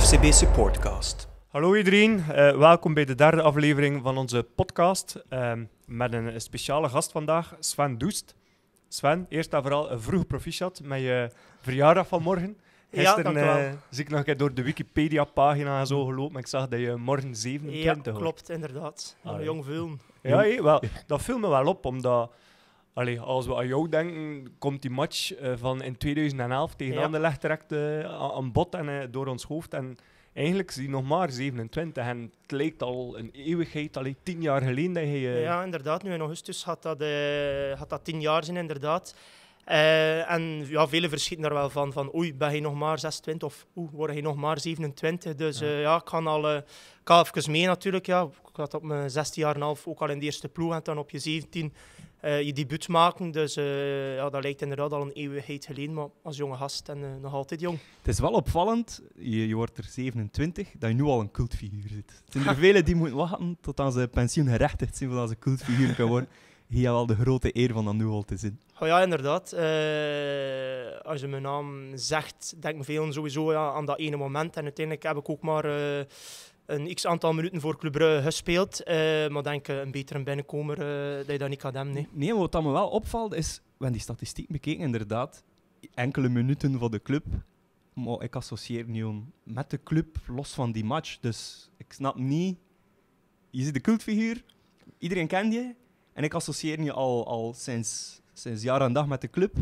FCB Supportcast. Hallo iedereen, eh, welkom bij de derde aflevering van onze podcast. Ehm, met een speciale gast vandaag, Sven Doest. Sven, eerst en vooral een vroeg proficiat met je verjaardag van morgen. Gisteren ja, uh, eh, zie ik nog een keer door de Wikipedia-pagina zo gelopen. maar Ik zag dat je morgen 27 Ja, klopt, inderdaad. Een jong film. Ja, wel, dat viel me wel op, omdat als we aan jou denken, komt die match eh, van in 2011 tegen ja. Anderlecht direct uh, aan bod en eh, door ons hoofd. En eigenlijk is hij nog maar 27 en het lijkt al een eeuwigheid, alleen tien jaar geleden dat Ja, inderdaad. Nu in augustus had dat, had dat tien jaar zijn, inderdaad. en ja, velen verschieten daar wel van, van oei, ben je nog maar 26 of oei, word je nog maar 27. Dus ja. ik kan al uh, even mee natuurlijk. Ja. Ik had op mijn 16 jaar en half ook al in de eerste ploeg en dan op je 17 eh, je debuut maken. Dus eh, ja, dat lijkt inderdaad al een eeuwigheid geleden, maar als jonge gast en eh, nog altijd jong. Het is wel opvallend, je, wordt er 27, dat je nu al een cultfiguur zit. Er zijn er velen die moeten wachten tot aan ze pensioengerechtigd zijn, voordat ze cultfiguur kunnen worden. Hier al wel de grote eer van dat nu al te zien. Oh ja, inderdaad. als je mijn naam zegt, denk ik veel sowieso aan dat ene moment. En uiteindelijk heb ik ook maar een x aantal minuten voor Club Brugge gespeeld. Eh, maar denk eh, een betere binnenkomer uh, dat je dan niet kan Nee. nee, wat me wel opvalt is, we die statistiek bekeken, inderdaad, enkele minuten voor de club. Maar ik associeer Nyon met de club, los van die match. Dus ik snap niet... Je ziet de cultfiguur, iedereen kent je. En ik associeer je al, al sinds, sinds jaar en dag met de club.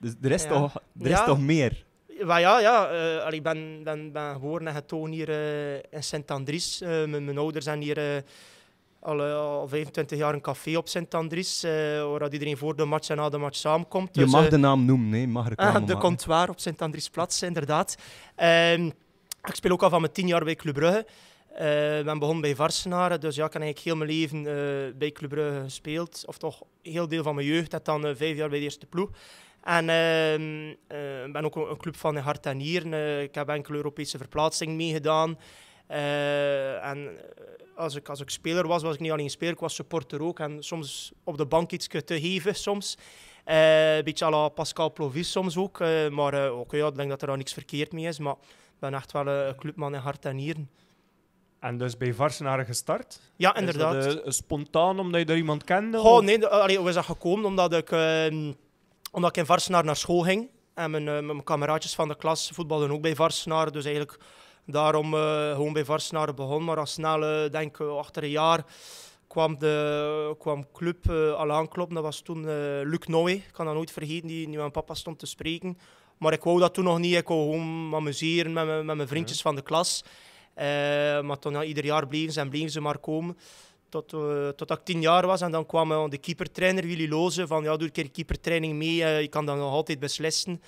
Dus er is, toch, is toch meer? ja, ja eh, ik ben, ben, ben geboren en getoond hier eh, in Sint-Andries. Eh, mijn ouders zijn hier al, al 25 jaar een café op Sint-Andries, uh, waar iedereen voor de match en na de match samenkomt. Je dus, mag de naam noemen, nee, mag ah, De Comptoir op sint Plats, inderdaad. Ehm, ik speel ook al van mijn 10 jaar bij Club Brugge. Ik ben begonnen bij Varsenaren, dus ja, ik heb eigenlijk heel mijn leven bij Club Brugge gespeeld. Of toch heel deel van mijn jeugd, dat dan vijf jaar bij de eerste ploeg. En, ehm, eh, ik ben ook een club van hart en nieren. Eh, ik heb enkele Europese verplaatsingen meegedaan. Eh, en als ik, als ik speler was, was ik niet alleen speler, ik was supporter ook. En soms op de bank iets te geven, soms. een beetje à la Pascal Plovis soms ook. maar oké, ja, ik denk dat er daar niks verkeerd mee is. Maar ik ben echt wel een clubman in hart en nieren. En dus bij Varsenaren gestart? Ja, inderdaad. spontaan omdat je daar iemand kende? Oh, of? nee, allee, hoe dat gekomen? Omdat ik... Ehm, omdat ik in Varsenaar naar school ging. En mijn, eh, mijn kameraadjes van de klas voetbalden ook bij Varsenaar. Dus eigenlijk daarom eh, gewoon bij Varsenaar begon. Maar al snel, denk eh, achter een jaar kwam, de, kwam club al aankloppen. Dat was toen Luc Nooy, ik kan dat nooit vergeten, die nu aan papa stond te spreken. Maar ik wou dat toen nog niet. Ik wou gewoon amuseren met, met mijn vriendjes van de klas. maar toen, ja, ieder jaar bleven ze en bleven ze maar komen tot, uh, ik tien jaar was. En dan kwam eh, de keepertrainer Willy Lozen: van ja, doe een keer keepertraining mee. je eh, kan dan nog altijd beslissen.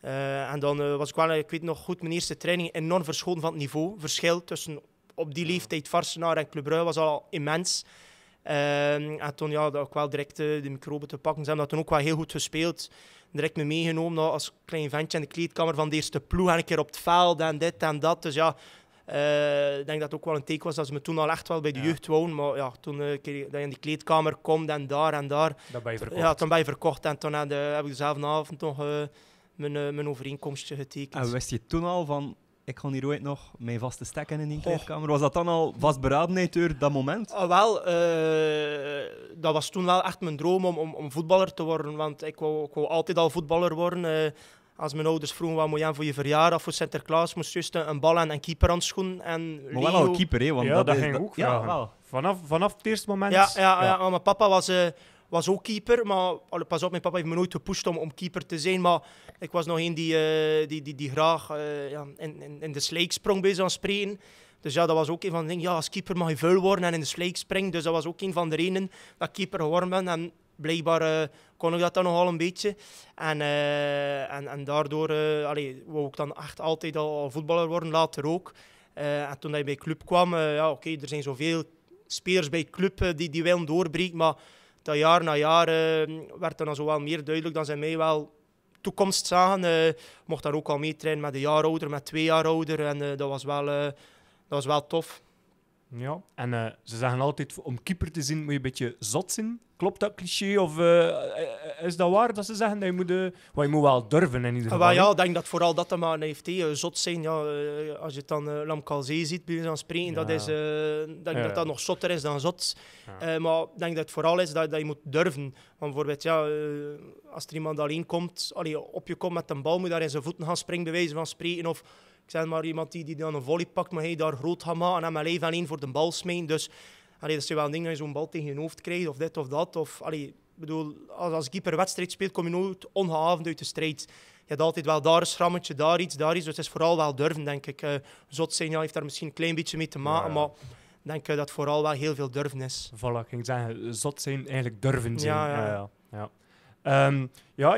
en dan was ik wel, ik weet nog goed, mijn eerste training enorm verschoten van het niveau. Verschil tussen op die leeftijd Varsenaar en Club Brugge was al immens. en toen ja, dat ook wel direct de microben te pakken. Ze hebben dat toen ook wel heel goed gespeeld. Direct me meegenomen nou, als klein ventje in de kleedkamer van de eerste ploeg. En een keer op het veld en dit en dat. Dus ja, eh, ik denk dat het ook wel een teken was dat ze me toen al echt wel bij de jeugd wouden. Maar ja, toen eh, je in die kleedkamer komt en daar en daar. Dan ben je verkocht. Ja, toen ben je verkocht. En toen heb ik dezelfde avond nog eh, mijn, mijn overeenkomstje getekend. En wist je toen al van ik ga hier ooit nog mijn vaste stek in in die kleedkamer. Was dat dan al vastberadenheid dat moment? Ah, wel, dat was toen wel echt mijn droom om, om, om voetballer te worden. Want ik wou, ik wou altijd al voetballer worden. Als mijn ouders vroegen wat moet je aan voor je verjaardag, voor Sinterklaas, moest juist een bal en een keeperhandschoen. En Leo. Maar wel een keeper, hè? Want dat, dat ging ook ja, Vanaf, vanaf het eerste moment? Ja, ja, ja. mijn papa was, eh, was ook keeper, maar pas op, mijn papa heeft me nooit gepoest om, om keeper te zijn, maar ik was nog een die, eh, die, die, die graag eh, ja, in, in, in de sleeksprong sprong bezig aan spreken. Dus ja, dat was ook een van de dingen. Ja, als keeper mag je vuil worden en in de sleek springen. Dus dat was ook een van de redenen dat keeper geworden ben. En blijkbaar kon ik dat dan nog een beetje. En, eh, en, en daardoor eh, allee, wou ik dan echt altijd al, voetballer worden, later ook. Eh, en toen ik bij club kwam, ja, oké, er zijn zoveel spelers bij club die, die willen doorbreken, maar dat jaar na jaar werd dan zo wel meer duidelijk dan ze mij wel toekomst zagen. Uh, mocht daar ook al mee trainen met een jaar ouder, met twee jaar ouder. En dat, was wel, dat was wel tof. Ja. En eh, ze zeggen altijd, om keeper te zien moet je een beetje zot zien. Klopt dat cliché? Of eh, eh, is dat waar dat ze zeggen? Dat je, moet, uh, je moet wel durven in ieder ah, ja, ik denk dat vooral dat dat maar heeft. He. Zot zijn, ja, als je dan uh, Lamkalzee ziet bij ons spreken, ja. dat, is, denk dat dat nog zotter is dan zot. maar ik denk dat het vooral is dat, dat je moet durven. Want bijvoorbeeld, ja, als er iemand alleen komt, allee, op je komt met een bal, moet daar in zijn voeten gaan springen, bij wijze van spreken. Of ik zeg maar iemand die, die dan een volley pakt, maar hij daar groot gaat maken en hem alleen alleen voor de bal smijten. Dus allee, dat is wel ding dat je zo'n bal tegen je hoofd krijgt of dit of dat. Of, allee, bedoel, als, als keeper wedstrijd speelt, kom je nooit ongeavond uit de strijd. Je hebt altijd wel daar een schrammetje, daar iets, daar iets. Dus het is vooral wel durven, denk ik. Uh, zot signaal heeft daar misschien een klein beetje mee te maken, maar ik denk eh, dat vooral wel heel veel durven is. Voilà, ik ging zot zijn, eigenlijk durven zijn. Ja, ja. ja, ja. Ehm,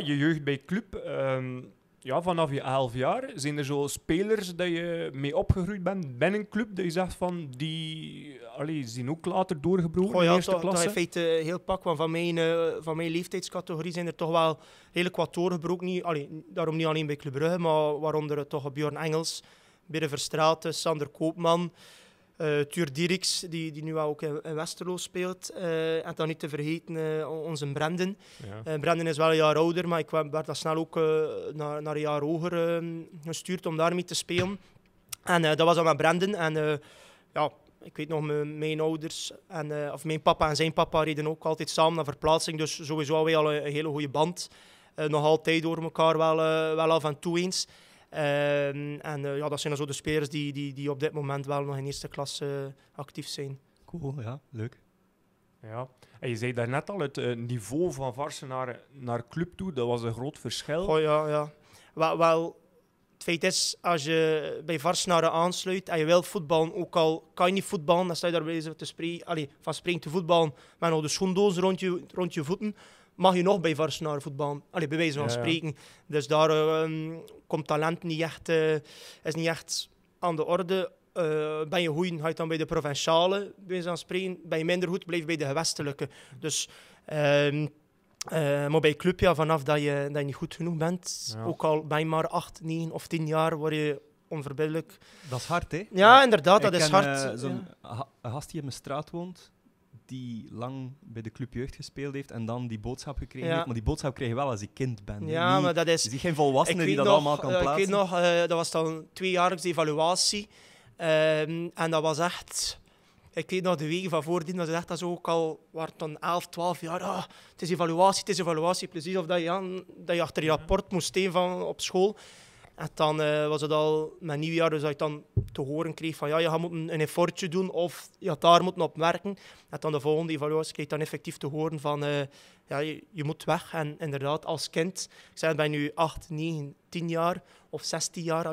je jeugd bij club... Ehm, ja, vanaf je 11 jaar, zijn er zo spelers dat je mee opgegroeid bent binnen een club, dat je zegt van die allee, zijn ook later doorgebroken ja, in eerste klasse? feite eh, heel pak, want van mijn, eh, van mijn leeftijdscategorie zijn er toch wel hele wat doorgebroken. Niet, allee, daarom niet alleen bij Club Brugge, maar waaronder eh, toch Bjorn Engels, Bidden Verstraeten, Sander Koopman... Uh, Tuur Dieriks, die, die nu ook in, Westerlo speelt. Eh, en dan niet te vergeten eh, onze Brenden. Ja. Brenden is wel een jaar ouder, maar ik werd al snel ook naar, naar een jaar hoger ehm, gestuurd om daarmee te spelen. En dat was dan met Brenden. En ja, ik weet nog, mijn, ouders, en, of mijn papa en zijn papa reden ook altijd samen naar verplaatsing. Dus sowieso hadden al een, hele goede band. nog altijd door elkaar wel, wel af en toe eens. Ehm, en eh, ja, dat zijn dan zo de spelers die, die, die op dit moment wel nog in eerste klasse eh, actief zijn. Cool, ja, leuk. Ja, en je zei daarnet al, het eh, niveau van Varsen naar, naar club toe, dat was een groot verschil. Oh ja, ja. Wel, wel het feit is, als je bij varsenaren aansluit en je wil voetballen, ook al kan je niet voetballen, dan sta je daar bezig te spreken, allez, van springen te voetballen met nog de schoendoos rond je, rond je voeten mag je nog bij Varsenaar voetbal. Allee, bij wijze van spreken. Dus daar ehm, komt talent niet echt, eh, is niet echt aan de orde. Uh, ben je goed, ga je dan bij de provinciale, bij wijze spreken. Ben je minder goed, blijf bij de gewestelijke. Dus... Ehm, eh, maar bij club, ja, vanaf dat je, dat je niet goed genoeg bent, ook al ben je maar 8, 9 of tien jaar, word je onverbiddelijk. Dat is hard, hè? Ja, inderdaad, dat is hard. Uh, Zo'n gast die in mijn straat woont, die lang bij de club jeugd gespeeld heeft en dan die boodschap gekregen heeft. Maar die boodschap kreeg je wel als ik kind ben. Ja, maar dat is... geen volwassene die dat allemaal kan plaatsen. Eh, ik weet nog, eh, dat was dan tweejaarlijks evaluatie. Ehm, en dat was echt... Ik weet nog de wegen van voordien, dat is echt dat ze ook al waren dan 11, 12 jaar. Ah, het is evaluatie, het is evaluatie. Precies of dat je, dat je achter je rapport moest steken van, op school. En dan eh, was het al met nieuwjaar dus dat ik dan te horen kreeg van ja, je gaat moeten een effortje doen of je daar moeten op werken. En dan de volgende evaluatie kreeg ik dan effectief te horen van eh, ja, je, je, moet weg. En inderdaad, als kind, ik zei, ben nu 8, 9, 10 jaar of 16 jaar,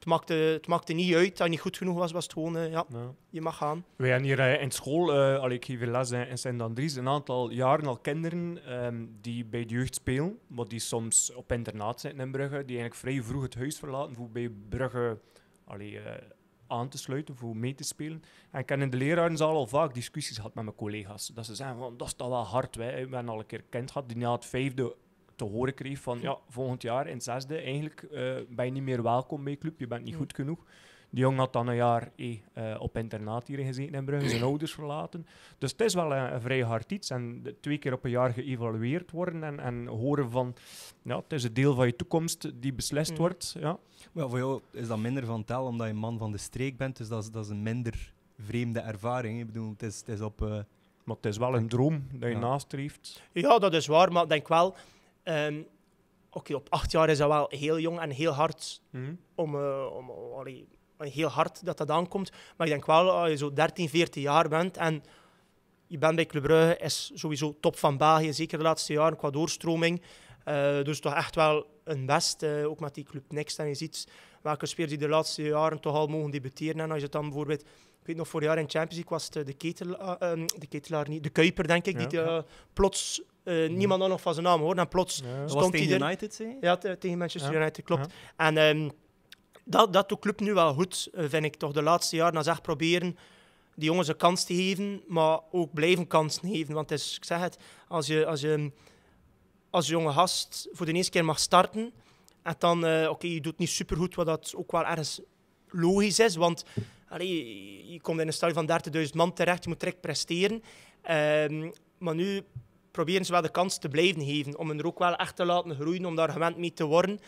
het maakte, het maakte niet uit. dat het niet goed genoeg was, was het gewoon, eh, ja, je mag gaan. We hebben hier eh, in school, eh, al ik geef les in Sint-Andries, een aantal jaren al kinderen ehm, die bij de jeugd spelen, maar die soms op internaat zijn in Brugge, die eigenlijk vrij vroeg het huis verlaten voor bij Brugge allee, aan te sluiten, voor mee te spelen. En ik heb in de lerarenzaal al vaak discussies gehad met mijn collega's. Dat ze zeggen, van, dat is toch wel hard. Wij. We hebben al een keer kind gehad die na het vijfde te horen kreeg van ja, volgend jaar in het zesde eigenlijk uh, ben je niet meer welkom bij club, je bent niet goed genoeg. Die jongen had dan een jaar eh, eh op internaat hier gezeten in Brugge, zijn ouders verlaten. Dus het is wel een, vrij hard iets. En twee keer op een jaar geëvalueerd worden en, en horen van... Ja, het is een deel van je toekomst die beslist mm. wordt. Ja. Maar voor jou is dat minder van tel, omdat je man van de streek bent. Dus dat is, dat is een minder vreemde ervaring. Ik bedoel, het is, het is op... Eh, maar het is wel een droom dat je ja. nastreeft. Ja, dat is waar. Maar ik denk wel Ehm, oké, op acht jaar is dat wel heel jong en heel hard mhm. om, uh, om heel hard dat dat aankomt. Maar ik denk wel, als je zo 13, 14 jaar bent en je bent bij Club Brugge, is sowieso top van België, zeker de laatste jaren qua doorstroming. Eh, dus toch echt wel een best, eh, ook met die Club Next. En je ziet welke spelers die de laatste jaren toch al mogen debuteren. En als je het dan bijvoorbeeld, ik weet nog, vorig jaar in Champions League was het de, ketel ehm, de ketelaar niet, de Kuiper denk ik, die plots uh, niemand nog van zijn naam hoor En plots stond hij tegen United, er. Ja, tegen Manchester United, klopt. En ehm, dat, dat doet club nu wel goed, eh, vind ik toch. De laatste jaren dat ze echt proberen die jongens een kans te geven, maar ook blijven kansen geven. Want is, ik zeg het, als je, als je als jonge gast voor de eerste keer mag starten en dan, eh, oké, je doet niet supergoed, wat dat ook wel ergens logisch is, want je komt in een stadion van 30.000 man terecht, je moet direct presteren. Ehm, maar nu proberen ze wel de kans te blijven geven. Om hen er ook wel echt te laten groeien, om daar gewend mee te worden.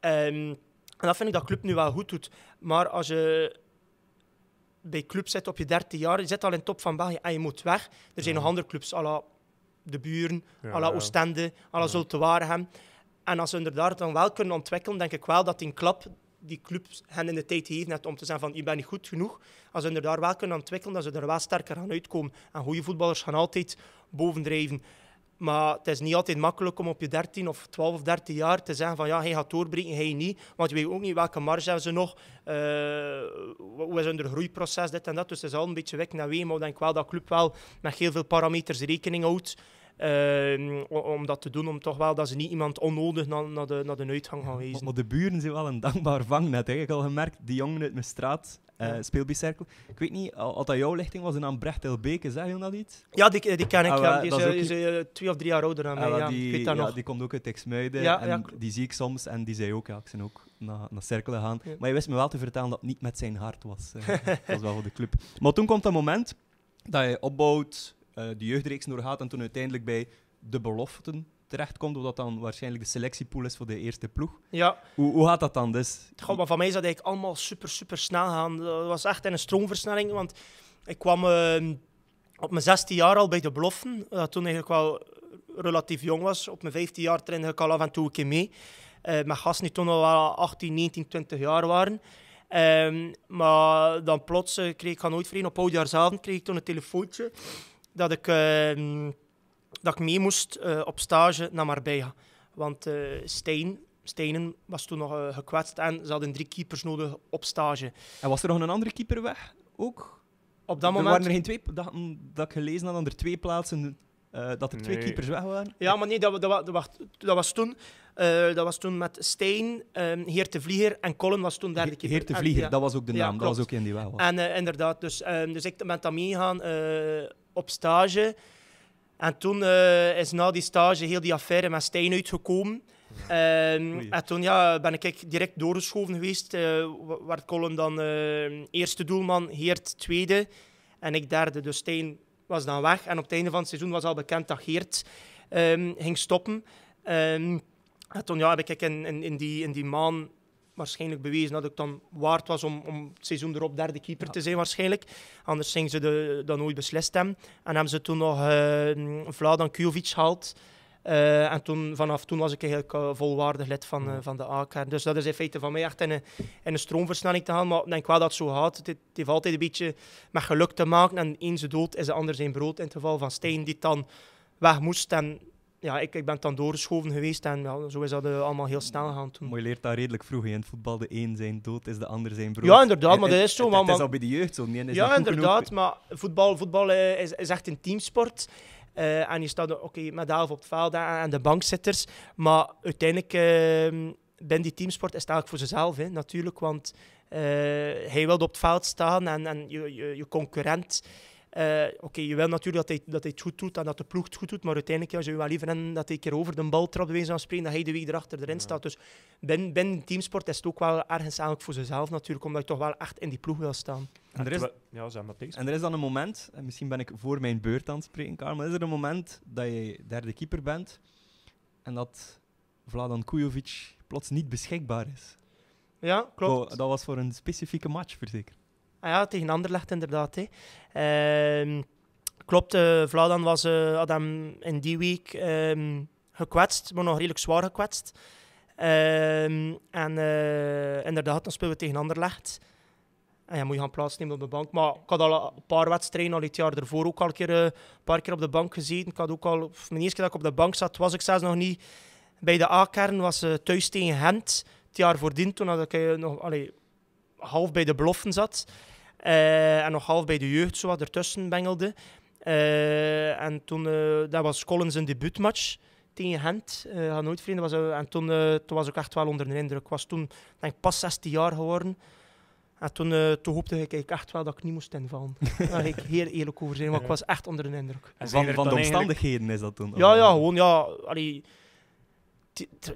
Ehm, en dat vind ik dat club nu wel goed doet. Maar als je bij club zit op je 13 jaar, je zit al in top van België en je moet weg. Er zijn nog andere clubs, à la De Buren, à la Oostende, à la En als ze inderdaad dan wel kunnen ontwikkelen, denk ik wel dat die klap die club hen in de tijd heeft heeft om te zeggen van je bent niet goed genoeg. Als ze er daar wel kunnen ontwikkelen, dat ze er wel sterker aan uitkomen. En goede voetballers gaan altijd bovendrijven. Maar het is niet altijd makkelijk om op je 13 of 12 of 13 jaar te zeggen van ja, hij gaat doorbreken, hij niet. Want je weet ook niet welke marge hebben ze nog. Uh, hoe is hun groeiproces, dit en dat. Dus het is al een beetje weg naar wee. Maar ik denk wel dat club wel met heel veel parameters rekening houdt. Ehm, om dat te doen, om toch wel dat ze niet iemand onnodig naar, de, de uitgang gaan wezen. Maar de buren zijn wel een dankbaar vangnet. Hè? Ik heb al gemerkt, die jongen uit mijn straat, uh, eh, speelbicirkel. Ik weet niet, al dat jouw lichting was in Ambrecht Beke, zeg je dat iets? Ja, die, eh, die ken ik. Ah, ja. Die is, eh, twee of drie jaar ouder dan ah, mij. Die, ik nog. die komt ook uit Exmuiden. en die zie ik soms en die zei ook, ja, ik ben ook naar, naar cirkelen gaan. Maar je wist me wel te vertellen dat het niet met zijn hart was. dat was wel voor de club. Maar toen komt dat moment dat je opbouwt, de jeugdreeks doorgaat en toen uiteindelijk bij de beloften terechtkomt, omdat dan waarschijnlijk de selectiepool is voor de eerste ploeg. Ja. Hoe, hoe gaat dat dan? Dus... Goh, maar van mij zou dat eigenlijk allemaal super, super snel gaan. Dat was echt een stroomversnelling, want ik kwam ehm, op mijn 16 jaar al bij de beloften, dat eh, toen eigenlijk wel relatief jong was. Op mijn 15 jaar trainde ik al af en toe een keer mee. Uh, mijn gasten die toen al 18, 19, 20 jaar waren. Ehm, maar dan plots eh, kreeg ik, ga nooit vrienden, op oudjaarsavond kreeg ik toen een telefoontje dat ik uh, dat ik mee moest eh, op stage naar Marbella. Want uh, Stijn, was toen nog eh, gekwetst en ze hadden drie keepers nodig op stage. En was er nog een andere keeper weg ook? Op dat moment... Er waren er geen twee... Dat, mm, dat ik gelezen had, dat er twee plaatsen... dat er twee keepers weg waren? Ja, maar nee, dat, dat, dat, was toen... dat was toen met Steen, um, ehm, Heer de Vlieger en Colin was toen derde keeper. Heer de Vlieger, dat was ook de naam. dat was ook in die weg. En inderdaad, dus, ehm, dus ik ben dan meegegaan uh, op stage. En toen eh, is na die stage heel die affaire met Stijn uitgekomen. Ehm, en toen ja, ben ik direct doorgeschoven geweest. Eh, waar werd Colin dan uh, eerste doelman, Heert tweede en ik derde. Dus Stijn was dan weg. En op het einde van het seizoen was al bekend dat Heert um, ehm, ging stoppen. Ehm, en toen ja, heb ik in, in, die, in die maan waarschijnlijk bewezen dat ik dan waard was om, om het seizoen erop derde keeper te zijn waarschijnlijk. Anders zijn ze de, dan nooit beslist hem. En hebben ze toen nog uh, Vladan Kujovic gehaald. Eh, en toen, vanaf toen was ik eigenlijk eh, volwaardig lid van, van de AK. Dus dat is in feite van mij echt in een, een stroomversnelling te gaan. Maar ik denk wel dat het zo gaat. Het, het, heeft altijd een beetje met geluk te maken. En eens dood is de ander zijn brood. In het geval van Steen, die dan weg moest. En ja, ik, ik ben dan doorgeschoven geweest en zo is dat eh, allemaal heel snel gaan toen. Maar je leert dat redelijk vroeg. In het voetbal de een zijn dood is de ander zijn brood. Ja, inderdaad, maar dat is zo. Het, is al bij de jeugd zo. Nee, ja, inderdaad, maar voetbal, voetbal eh, is, is echt een teamsport. Eh, en je staat oké met de op het veld en, en de bankzitters. Maar uiteindelijk, ehm, ben die teamsport is het eigenlijk voor zichzelf hè, natuurlijk. Want hij wilde op het veld staan en, en je, je, je concurrent... Eh, oké, je wil natuurlijk dat hij, dat hij het goed doet en dat de ploeg het goed doet, maar uiteindelijk zou je wel liever hebben dat hij een keer over de bal trapt, wezen aan spreken, dat hij de week erachter erin staat. Dus binnen, binnen teamsport is het ook wel ergens eigenlijk voor zichzelf natuurlijk, omdat je toch wel echt in die ploeg wil staan. En er, is, ja, en er is dan een moment, misschien ben ik voor mijn beurt aan het spreken, maar is er een moment dat je derde keeper bent en dat Vladan Kujovic plots niet beschikbaar is? Ja, klopt. Oh, dat was voor een specifieke match, verzekerd. Ah ja, tegen Anderlecht inderdaad. Hè. Ehm, klopt, uh, was, uh, had hem in die week ehm, gekwetst, maar nog redelijk zwaar gekwetst. Ehm, en eh, inderdaad, dan spelen we tegen Anderlecht. En ah ja, moet je gaan plaatsnemen op de bank. Maar ik had al een paar wedstrijden al het jaar ervoor ook al een, keer, paar keer op de bank gezien, Ik had ook al, mijn eerste keer dat ik op de bank zat, was ik zelfs nog niet bij de A-kern. was thuis tegen Gent. Het jaar voordien, toen had ik nog allee, half bij de beloften zat. Eh, en nog half bij de jeugd, zo wat ertussen bengelde. Eh, en toen, eh, dat was Collins een debuutmatch tegen Gent. Uh, nooit vrienden. Was, en toen, toen was ik echt wel onder de indruk. Ik was toen denk pas 16 jaar geworden. En toen, toen hoopte ik, echt wel dat ik niet moest invallen. Daar ik heel eerlijk over zijn, want ik was echt onder de indruk. van, de omstandigheden is dat toen? Ja, ja gewoon ja. Allee,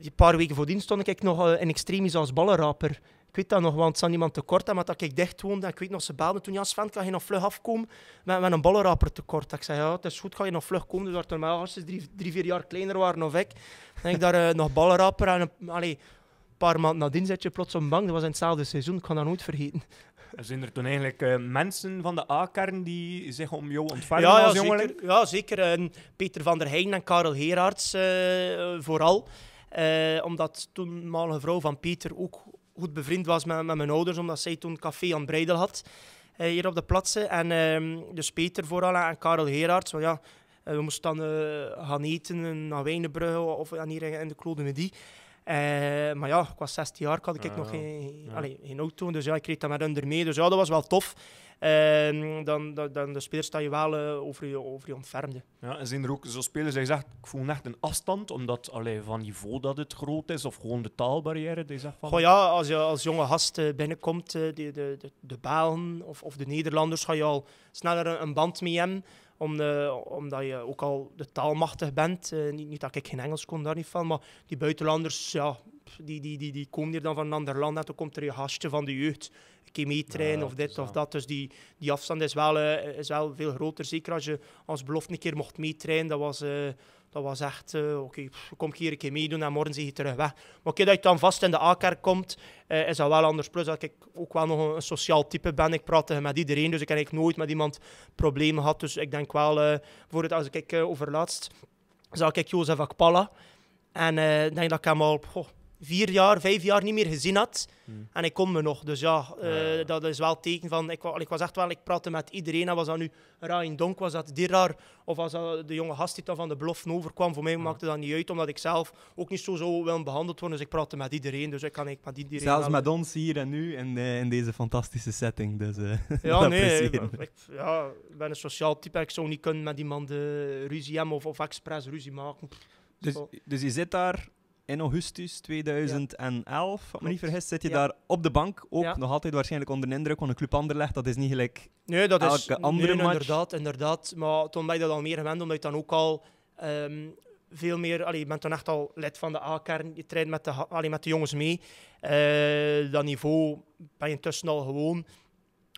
een paar weken voordien stond ik nog uh, in extremis als ballenraper. Ik weet dat nog, want het zat niemand tekort maar dat ik dicht woonde. Ik weet nog, ze belden toen, ja Sven, kan je nog vlug afkomen met, met een bollenrapper tekort? ik zei, ja, het is goed, ga je nog vlug komen. Dus dat er als ze drie, drie, vier jaar kleiner waren of ik, denk ik daar eh, nog ballenrapper en een, een paar maanden nadien zit je plots op bank. Dat was in hetzelfde seizoen, ik kan dat nooit vergeten. Er Zijn er toen eigenlijk eh, mensen van de A-kern die zich om jou ontvangen ja, als ja, Zeker, ja, zeker. Peter van der Heijn en Karel Gerards eh, vooral. Uh, omdat een vrouw van Peter ook goed bevriend was met, met mijn ouders, omdat zij toen café aan Breidel had. Eh, hier op de plaatsen. En ehm, dus Peter vooral en Karel Heerarts. Eh, we moesten dan eh, gaan eten naar Wijnenbrug of hier in de Klodene Die. maar ja, ik was 16 jaar, had ik had ah, nog geen, auto, dus ik kreeg dat met onder mee. Dus ja, dat was wel tof. Ehm, dan, dan, dan de spelers staan je wel eh, over, je, over je ontfermde. Ja, en zijn er ook zo spelers die zeggen, ik voel echt een afstand, omdat allee, van niveau dat het groot is, of gewoon de taalbarrière? Die zegt van... Goh, ja, als je als jonge gast eh, binnenkomt, eh, de, de, de, de of, of de Nederlanders, ga je al sneller een, band mee hebben omdat je ook al de taalmachtig bent. niet, niet, dat ik geen Engels kon, daar niet van. Maar die buitenlanders, ja, die, die, die, die komen hier dan van een ander land en dan komt er je gastje van de jeugd een keer meetrainen of dit dus, of dat. Dus die, die afstand is wel, eh, is wel veel groter. Zeker als je als belofte een keer mocht meetrainen, dat was... Eh, dat was echt, eh, oké, kom ik hier een keer meedoen en morgen zie je terug weg. Maar oké, dat je dan vast in de A-kerk komt, is dat wel anders. Plus dat ik ook wel nog een, sociaal type ben. Ik praat met iedereen, dus ik heb eigenlijk nooit met iemand problemen gehad. Dus ik denk wel, voor het, als ik overlaatst, zag ik Jozef Akpala. En denk dat ik hem al vier jaar, vijf jaar niet meer gezien had. Hmm. En ik kon me nog. Dus eh, ja, dat is wel teken van. Ik, ik, was echt wel, ik praatte met iedereen. En was dat nu Ryan Donk, was dat Dirar, of als de jonge gast die dan van de belofte overkwam? Voor mij maakte dat niet uit, omdat ik zelf ook niet zo zou willen behandeld worden. Dus ik praatte met iedereen. Dus ik kan ik met iedereen. Zelfs met ons hier en nu in, eh, in deze fantastische setting. Dus, eh, ja, nee. Ik, ja, ben een sociaal type. Ik zou niet kunnen met iemand uh, ruzie hebben of, of expres ruzie maken. Dus, dus je zit daar in augustus 2011, ja. als me niet vergis, zit je daar op de bank. Ook nog altijd waarschijnlijk onder de indruk, want een club Anderlecht, dat is niet gelijk nee, dat elke is, andere nee, Inderdaad, inderdaad. Maar toen ben ik dat al meer gewend, omdat je dan ook al ehm, veel meer... Allee, je bent dan echt al lid van de A-kern, je traint met de, allee, met de jongens mee. Eh, dat niveau ben je intussen al gewoon.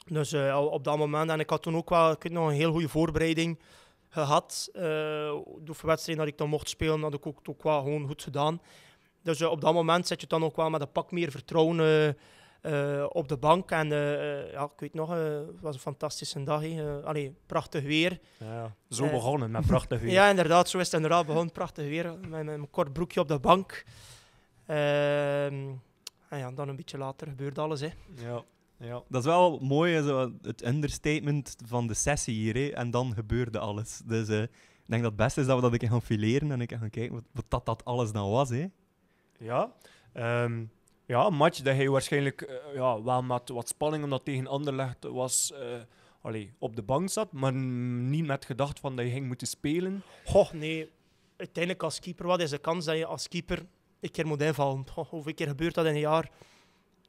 Dus eh, op dat moment, en ik had toen ook wel ik weet nog, een heel goede voorbereiding gehad. Uh, eh, de wedstrijd dat ik dan mocht spelen, had ik ook, ook wel gewoon goed gedaan. Dus eh, op dat moment zet je dan ook wel met een pak meer vertrouwen eh, op de bank. En ja, ik weet nog, het was een fantastische dag. Allee, prachtig weer. Ja, zo begonnen met prachtig weer. ja, inderdaad, zo is het inderdaad begonnen. Prachtig weer, met, met mijn kort broekje op de bank. Ehm, en ja, dan een beetje later gebeurde alles. Hè. Ja. Ja. Dat is wel mooi, zo, het understatement van de sessie hier. En dan gebeurde alles. Dus eh, ik denk dat het beste is dat we dat ik gaan fileren en ik gaan kijken wat, wat, dat, dat alles dan was. Hè. Ja, ehm, ja, match dat hij waarschijnlijk eh, ja, wel met wat spanning, omdat tegen Anderlecht was. Uh, op de bank zat, maar niet met gedacht van dat je ging moeten spelen. nee, uiteindelijk als keeper, wat is de kans dat je als keeper een keer moet invallen? Goh, hoeveel keer gebeurt dat in een jaar?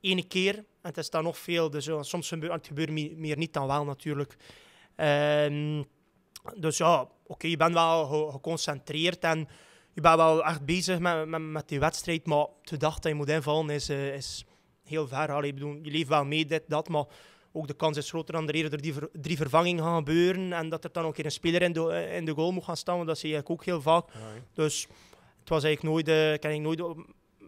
één keer, en het is dan nog veel, dus eh, soms gebeurt het gebeurt meer niet dan wel natuurlijk. Ehm, dus ja, oké, je bent wel geconcentreerd en je bent wel echt bezig met, met, die wedstrijd, maar de dag dat je moet invallen is, eh, is heel ver. Allee, bedoel, je leeft wel mee, dit, dat, maar ook de kans is groter dan er eerder die ver drie vervangingen gaan gebeuren en dat er dan ook keer een speler in de, eh, in de goal moet gaan staan, dat zie je ook heel vaak. Dus het was eigenlijk nooit, uh, ik eigenlijk nooit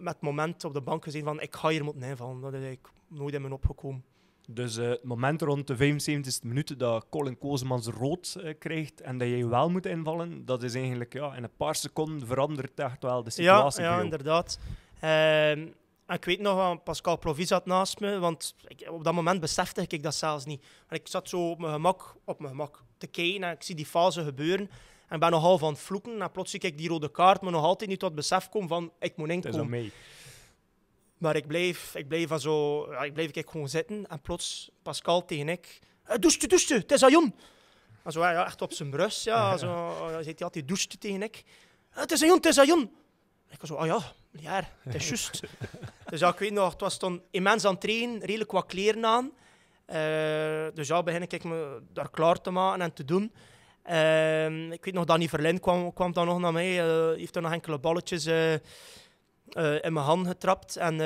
met het moment op de bank gezien van ik ga hier moeten invallen. Dat is nooit in me opgekomen. Dus eh, het moment rond de 75e minuut dat Colin Kozemans rood uh, krijgt en dat jij wel moet invallen, dat is eigenlijk ja, in een paar seconden verandert echt wel de situatie. Ja, inderdaad. Ehm, en ik weet nog, Pascal Provis zat naast me, want ik, op dat moment besefte ik dat zelfs niet. En ik zat zo op mijn gemak, op mijn gemak te kijken en ik zie die fase gebeuren. En ik ben nogal van het vloeken. En plots zie ik die rode kaart, maar nog altijd niet tot besef kom van ik moet inkomen. mee. Maar ik bleef, ik bleef, zo, ja, ik bleef ik gewoon zitten. En plots Pascal tegen ik. Douche, eh, douche, het is Ajon. En zo, ja, echt op zijn brus, Ja, zo, ja, zit hij altijd douche tegen ik. Het is Ajon, het is Ajon. Ik was zo, oh ja, ja, het is juist. dus ik weet nog, het was toen immens aan het trainen, redelijk wat kleren aan. Eh, dus ja, begin ik me daar klaar te maken en te doen. Ehm, ik weet nog, Danny Verlin kwam, kwam dan nog naar mij. Uh, heeft er nog enkele balletjes eh, eh, in mijn hand getrapt. En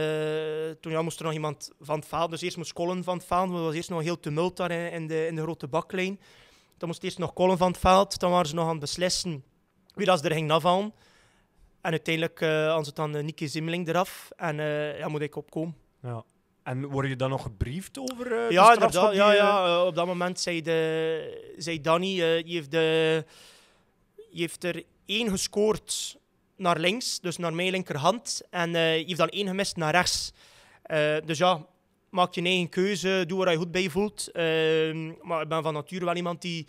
toen ja, moest er nog iemand van het vaal. Dus eerst moest Colin van het vaal. Er was eerst nog heel tumult daar in, de, in de grote baklijn. Dan moest eerst nog Colin van het veld. Dan waren ze nog aan het beslissen wie dat er ging van En uiteindelijk uh, had ze dan Nicky Zimmeling eraf. En ja, moet ik opkomen. Ja. En word je dan nog gebriefd over ja, eh, de Ja, ja, eh, op dat moment zei, de, zei Danny, eh, je heeft, de, je er één gescoord naar links, dus naar mijn linkerhand. En je heeft dan één gemist naar rechts. dus ja, maak je eigen keuze, doe waar je goed bij voelt. Ehm, maar ik ben van nature wel iemand die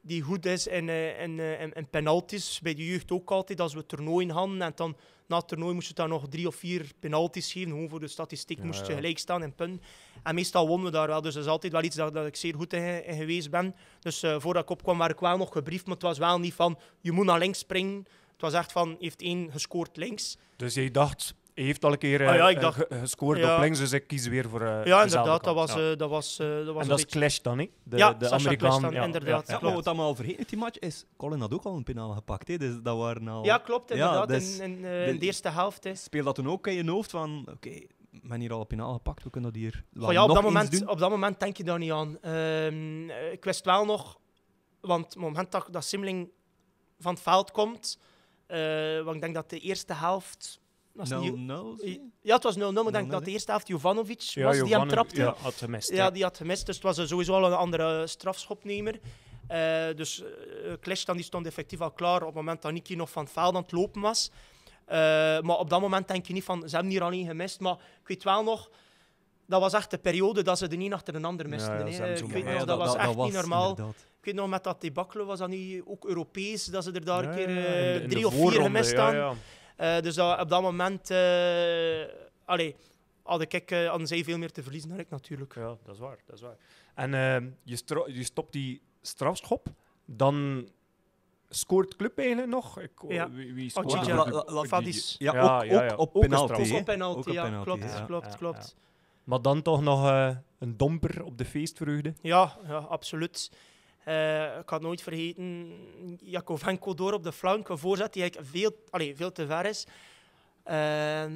die goed is in en, penalties. Bij de jeugd ook altijd, als we toernooien hadden en dan na het toernooi moest je daar nog drie of vier penalties geven. Gewoon voor de statistiek moest je gelijk staan in punten. En meestal wonnen we daar wel. Dus dat is altijd wel iets dat, ik zeer goed in, geweest ben. Dus eh, voordat ik opkwam, werd ik wel nog gebriefd. Maar het was wel niet van, je moet naar links springen. Het was echt van, heeft één gescoord links. Dus jij dacht, heeft al een keer ah, eh, eh, gescoord op links, dus ik kies weer voor. Eh, ja, inderdaad. Dat was, dat was, dat was en dat is Clash dan, hè? De, ja, de Amerikaan. ja, inderdaad. Ja, wat dat me al vergeten die match is, Colin had ook al een penaal gepakt. Hè, dus dat waren al... Ja, klopt. Inderdaad. Dus in, in, de, de, eerste helft. Hè. Speel dat toen ook in je hoofd van. oké okay, men hier al een penaal gepakt, we kunnen dat hier Goh, ja, op, dat moment, op dat moment denk je daar niet aan. Ehm, ik wist wel nog, want op het moment dat, Simling van het veld komt, want ik denk dat de eerste helft 0-0? ja, het was 0-0, maar ik denk dat de eerste helft Jovanovic was die die hem trapte. Ja, had gemist, ja, die had gemist. Dus het was sowieso al een andere strafschopnemer. Uh, dus uh, eh, dan, die stond effectief al klaar op het moment dat Niki nog van het aan het lopen was. Eh, maar op dat moment denk je niet van, ze hebben hier alleen gemist. Maar ik weet wel nog, dat was echt de periode dat ze er niet achter een ander misten. ik weet dat, dat, was echt niet normaal. Ik weet nog, met dat debakkelen was dat niet ook Europees, dat ze er daar een keer drie of vier gemist aan. Eh, dus op dat moment eh, allee, had ik, eh, aan zij veel meer te verliezen dan ik natuurlijk. Ja, dat is waar. Dat is waar. En ehm, je, je stopt die strafschop, dan scoort club eigenlijk nog? Ik, oh, ja. Wie, wie scoort? Oh, ja. Ja, ja, ook, ja, ja, op penalty. op penalty, ja. klopt, klopt, klopt. Maar dan toch nog een domper op de feestvreugde? Ja, ja absoluut. Eh, ik had nooit vergeten, Jakovenko door op de flank, een voorzet die eigenlijk veel, allez, veel te ver is.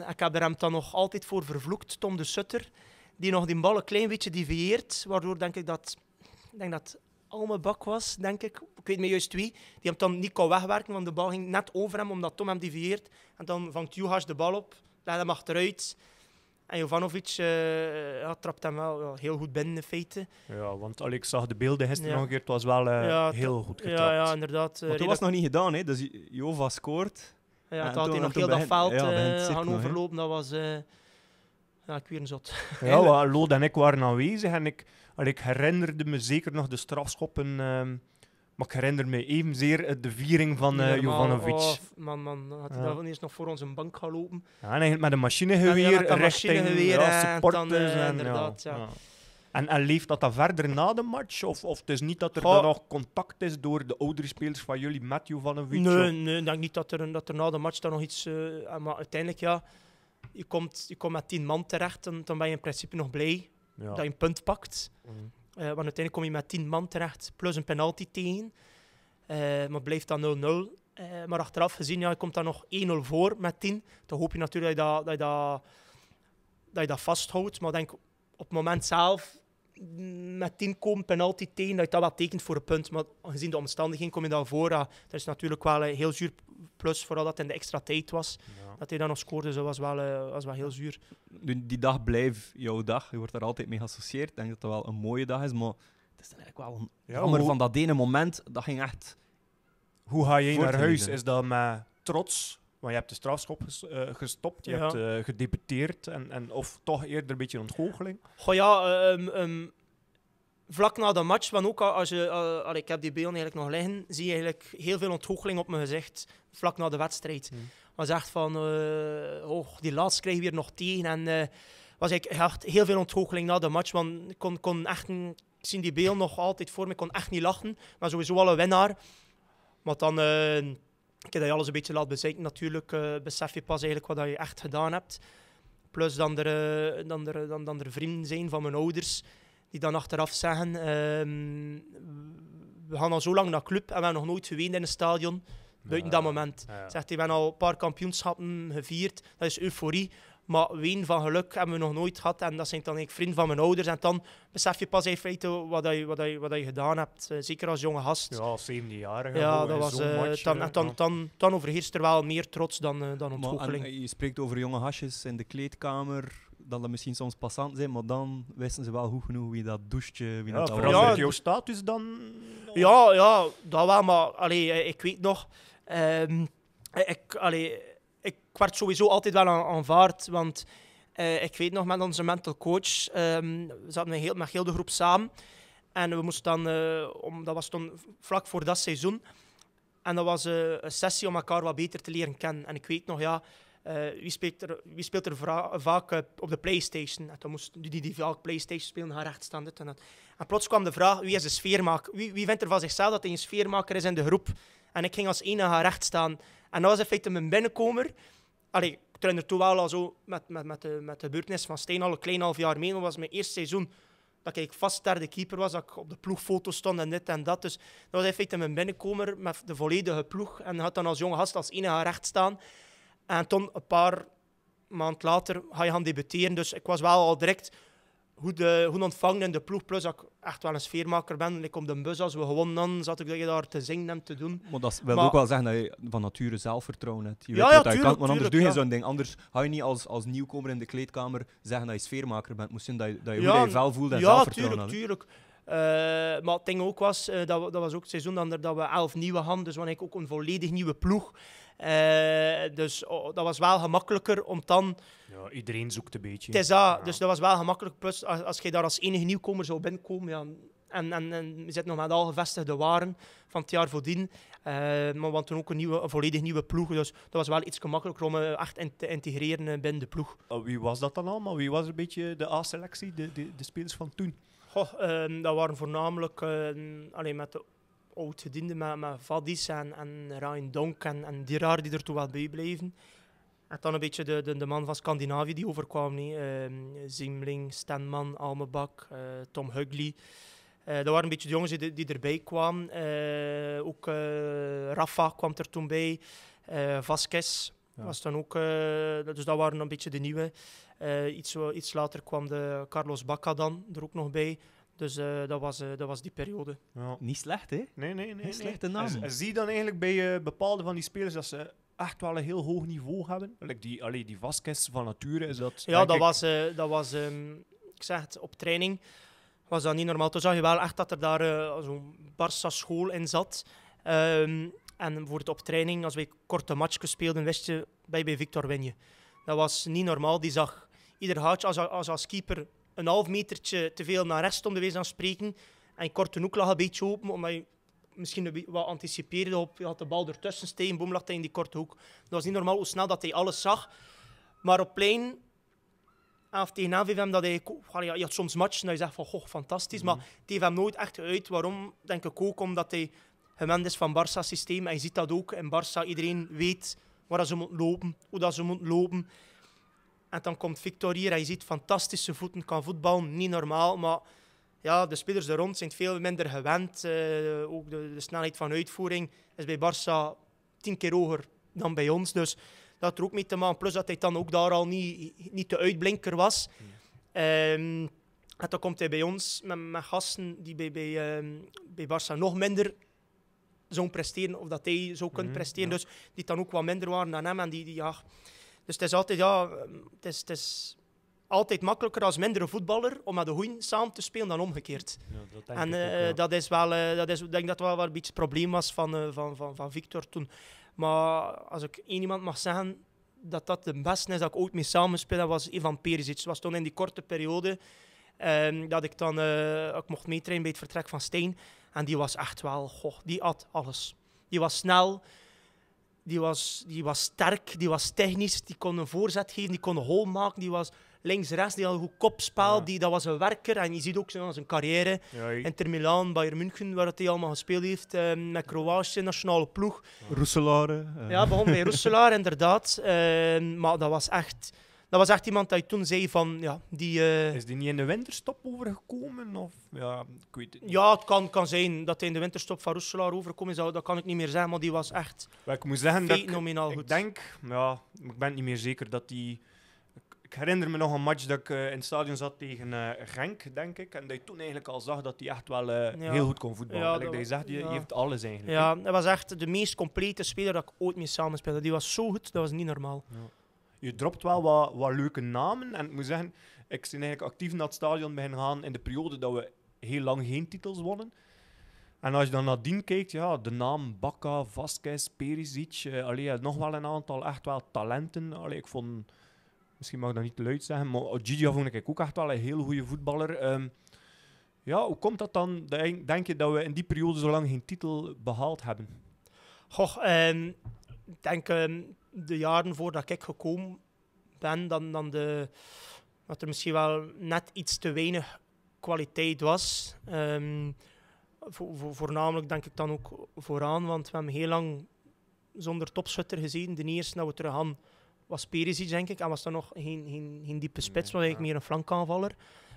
ik heb er hem dan nog altijd voor vervloekt, Tom de Sutter, die nog die bal een klein beetje divieert, waardoor denk ik dat, denk dat Alme Bak was, denk ik, ik weet niet juist wie, die hem dan niet kon wegwerken, want de bal ging net over hem, omdat Tom hem divieert. En dan vangt Juhas de bal op, legt hem achteruit, en Jovanovic uh, ja, trapt hem wel heel goed binnen, in feiten. Ja, want al ik zag de beelden gisteren nog een keer. Het was wel eh, heel goed getrapt. Ja, ja inderdaad. maar eh, dat was nog niet gedaan, hè. Dus Jova scoort. Ja, het had hij nog heel dat veld gaan overlopen. Dat was... ja, ik weer een zot. Ja, well, en ik waren aanwezig. En ik, ik herinnerde me zeker nog de strafschoppen ehm, maar ik herinner me evenzeer eh, de viering van eh, Jovanovic. Oh, man, man, had hij ja. dan eerst nog voor onze bank gaan lopen. Ja, en met een machinegeweer ja, richting de ja, eh, supporters. Dan, en, inderdaad, En, leeft dat dan verder na de match? Of, of het is niet dat er dan nog contact is door de oudere spelers van jullie met Jovanovic? Nee, nee ik denk niet dat er, dat er na de match dan nog iets... Ah, maar uiteindelijk, ja, je komt, je komt met tien man terecht en dan ben je in principe nog blij dat je een punt pakt. Mhm. Uh, want uiteindelijk kom je met 10 man terecht, plus een penalty tegen. Uh, maar blijft dan 0-0. Uh, eh, maar achteraf gezien, je komt dan nog 1-0 voor met 10. Dan hoop je natuurlijk dat je dat, dat, dat, je dat vasthoudt. Maar denk, op het moment zelf, mm, met 10 komen, penalty tegen, dat je dat wel tekent voor een punt. Maar gezien de omstandigheden kom je dan voor. dat is natuurlijk wel heel zuur Plus vooral dat het in de extra tijd was. Dat hij dan nog scoorde, dat was wel, eh, was wel heel zuur. Die dag blijft jouw dag. Je wordt daar altijd mee geassocieerd. Ik denk dat dat wel een mooie dag is, maar het is dan eigenlijk wel een van dat ene moment. Dat ging echt... Hoe ga je naar huis? Is dat met trots want je hebt de strafschop eh, gestopt, je hebt uh, gedeputeerd en, en, of toch eerder een beetje ontgoocheling? Goh ja, ehm, ehm, vlak na de match, want ook als je, eh, ik heb die beelden eigenlijk nog liggen, zie je eigenlijk heel veel ontgoocheling op mijn gezicht vlak na de wedstrijd. Mm. Was echt van, eh, oh, die laatste krijg je weer nog tegen. En eh, was ik echt heel veel ontgoocheling na de match, want ik kon, kon echt, ik zie die beelden nog altijd voor me, ik kon echt niet lachen. Maar sowieso al een winnaar. Maar dan, uh, ik heb dat alles een beetje laten bezijken natuurlijk, besef je pas eigenlijk wat je echt gedaan hebt. Plus dan er, dan er, dan, dan er vrienden zijn van mijn ouders die dan achteraf zeggen: ehm, We gaan al zo lang naar club en we hebben nog nooit geweend in een stadion. Buiten dat moment. Zegt hij: We hebben al een paar kampioenschappen gevierd. Dat is euforie. Maar ween van geluk hebben we nog nooit gehad. En dat zijn dan ik vriend van mijn ouders. En dan besef je pas in feite wat je, wat je, wat je gedaan hebt. Eh, zeker als jonge gast. Ja, 17 jaar. Ja, dat was. Uh, dan, dan, dan, dan overheerst er wel meer trots dan, uh, dan ontgoocheling. je spreekt over jonge hasjes in de kleedkamer dat dat misschien soms passant zijn, maar dan wisten ze wel goed genoeg wie dat douche, wie ja, dat Ja, jouw status dan... Eh, ja, ja, dat wel, maar allee, eh, ik weet nog... Ehm, eh, ik, allee, ik werd sowieso altijd wel aanvaard, want ik weet nog met onze mental coach, ehm, we zaten met heel, met heel de groep samen en we moesten dan, om, dat was toen vlak voor dat seizoen, en dat was een sessie om elkaar wat beter te leren kennen. En ik weet nog, ja, eh, wie, speelt er, wie speelt er vaak eh, op de PlayStation? Dat die die vaak PlayStation spelen gaan staan. En, en plots kwam de vraag: wie is de sfeermaker? Wie, wie vindt er van zichzelf dat hij een sfeermaker is in de groep? En ik ging als haar recht staan. En dat was in feite mijn binnenkomer. Allee, ik train er toen wel al zo met, met, met, de, met de van Steen al een klein half jaar mee. Dat was mijn eerste seizoen dat ik vast daar de keeper was, dat ik op de ploegfoto stond en dit en dat. Dus dat was in feite mijn binnenkomer met de volledige ploeg. En had dan als jonge gast als enige recht staan. En toen, een paar maand later, ga je gaan debuteren. Dus ik was wel al direct goed, de, goed ontvangen in de ploeg. Plus dat ik echt wel een sfeermaker ben. Ik kom de bus als we gewonnen zat ik daar te zingen en te doen. Maar dat wil ook wel zeggen dat je van nature zelfvertrouwen hebt. Je ja, ja, je kan, want anders doe je zo'n ding. Anders ga je niet als, als nieuwkomer in de kleedkamer zeggen dat je sfeermaker bent. Moest dat je dat je, ja, je wel voelt en ja, zelfvertrouwen Ja, tuurlijk, tuurlijk. Eh, maar het ding ook was, eh, dat, dat was ook het seizoen dat, dat we elf nieuwe hadden. Dus wanneer ik ook een volledig nieuwe ploeg. Eh, dus oh, dat was wel gemakkelijker om dan... Ja, iedereen zoekt een beetje. Het is ja. dus dat was wel gemakkelijk. Plus, als, als je daar als enige nieuwkomer zou binnenkomen, ja, en, en, en je zit nog met al gevestigde waren van het jaar voordien. Eh, maar want toen ook een, nieuwe, volledig nieuwe ploeg. Dus dat was wel iets gemakkelijker om uh, echt in te integreren binnen de ploeg. Oh, wie was dat dan allemaal? Wie was een beetje de A-selectie, de, de, de spelers van toen? Goh, ehm, dat waren voornamelijk ehm, alleen met de oud gediende met, met Vadis en, en Ryan Donk en, en raar die er toen wel bij bleven, En dan een beetje de, de, de man van Scandinavië die overkwam. Nee? Ehm, uh, Zimling, Stenman, Almebak, eh, Tom Hugley. Uh, dat waren een beetje de jongens die, die erbij kwamen. Eh, ook eh, Rafa kwam er toen bij. Vasquez was dan ook... dus dat waren een beetje de nieuwe. iets, iets later kwam de Carlos Bacca dan er ook nog bij. Dus eh, dat, was, eh, dat was die periode. Ja. Niet slecht, hè? Nee, nee, nee. slechte naam. zie je dan eigenlijk bij uh, bepaalde van die spelers dat ze echt wel een heel hoog niveau hebben? Like die, allee, die van nature is dat... Ja, dat, was, dat ehm, was... ik zeg het, op training was dat niet normaal. Toen zag je wel echt dat er daar zo'n Barça school in zat. Ehm, en voor het op training, als wij korte matchjes speelden, wist je, bij, bij Victor win je. Dat was niet normaal. Die zag ieder houtje als, als, als keeper een half meter te veel naar rechts om de wijze aan spreken. En korte hoek lag een beetje open, omdat je misschien wat anticipeerde op. Je had de bal ertussen steen, boom lag hij in die korte hoek. Dat was niet normaal hoe snel dat hij alles zag. Maar op plein, af tegen AVVM, dat hij, je had soms matchen dat je zegt van, goh, fantastisch. Maar het mhm. heeft hem nooit echt uit. Waarom? Denk ik ook omdat hij gewend is van Barça systeem. En je ziet dat ook. In Barça, iedereen weet waar ze moeten lopen, hoe dat ze moeten lopen. En dan komt Victor hier en je ziet fantastische voeten, kan voetballen, niet normaal. Maar ja, de spelers er rond zijn veel minder gewend. Eh, ook de, de, snelheid van uitvoering is bij Barça tien keer hoger dan bij ons. Dus dat er ook mee te maken. Plus dat hij dan ook daar al niet, niet de uitblinker was. Hmm. Ehm, en dan komt hij bij ons met, met gasten die bij, bij, ehm, bij Barça nog minder zo'n presteren of dat hij zo kunt hmm, presteren. Dus die dan ook wat minder waren dan hem. En die, die ja, dus het is altijd, ja, ehm, het is, altijd makkelijker als mindere voetballer om met de hoen samen te spelen dan omgekeerd. en eh, dat is wel, eh, dat is, denk dat wel, een beetje het probleem was van, eh, van, van, van Victor toen. Maar als ik één iemand mag zeggen dat dat de beste is dat ik ooit mee samenspeel, dat was Ivan Perisic. Het was toen in die korte periode ehm, dat ik dan uh, ik mocht meetrainen bij het vertrek van Steen. En die was echt wel, goh, die had alles. Die was snel, die was, die was sterk, die was technisch, die kon een voorzet geven, die kon een hol maken, die was links-rechts, die had een goed kopspel, ja. die, dat was een werker. En je ziet ook zijn, carrière. in Inter Milaan, Bayern München, waar hij allemaal gespeeld heeft, eh, met Kroatië, nationale ploeg. Ja. Eh. Ja, begon bij Roeselaar, inderdaad. Ehm, maar dat was echt dat was echt iemand dat toen zei van, ja, die... Eh, is die niet in de winterstop overgekomen? Of, ja, ik weet het niet. Ja, het kan, kan zijn dat hij in de winterstop van Roeselaar overgekomen is. Dat, kan ik niet meer zeggen, maar die was echt maar ik zeggen dat goed. Ik denk, ja, ik ben niet meer zeker dat die... Ik herinner me nog een match dat ik eh, in het stadion zat tegen uh, Genk, denk ik. En dat je toen eigenlijk al zag dat hij echt wel heel goed kon voetballen. Ja, dat, dat je zegt, heeft alles eigenlijk. Ja, dat was echt de meest complete speler dat ik ooit mee samenspeelde. Die was zo goed, dat was niet normaal. Ja je dropt wel wat, wat leuke namen. En ik moet zeggen, ik ben eigenlijk actief in dat stadion beginnen gaan in de periode dat we heel lang geen titels wonnen. En als je dan nadien kijkt, ja, de naam Bakka, Vasquez, Perisic, eh, alleen nog wel een aantal echt wel talenten. Allee, ik vond, misschien mag ik dat niet luid zeggen, maar Gigi vond ik ook echt wel een heel goede voetballer. Ehm, ja, hoe komt dat dan, denk je, dat we in die periode zo lang geen titel behaald hebben? Goh, um, denk ehm, de jaren voordat ik gekomen ben, dan, dan de, dat er misschien wel net iets te weinig kwaliteit was. Um, vo, voornamelijk denk ik dan ook vooraan, want we hebben heel lang zonder topschutter gezien. De eerste dat we terug hadden was Perisic, denk ik. En was dan nog geen, geen, geen diepe spits, nee, was eigenlijk ja. meer een flankaanvaller.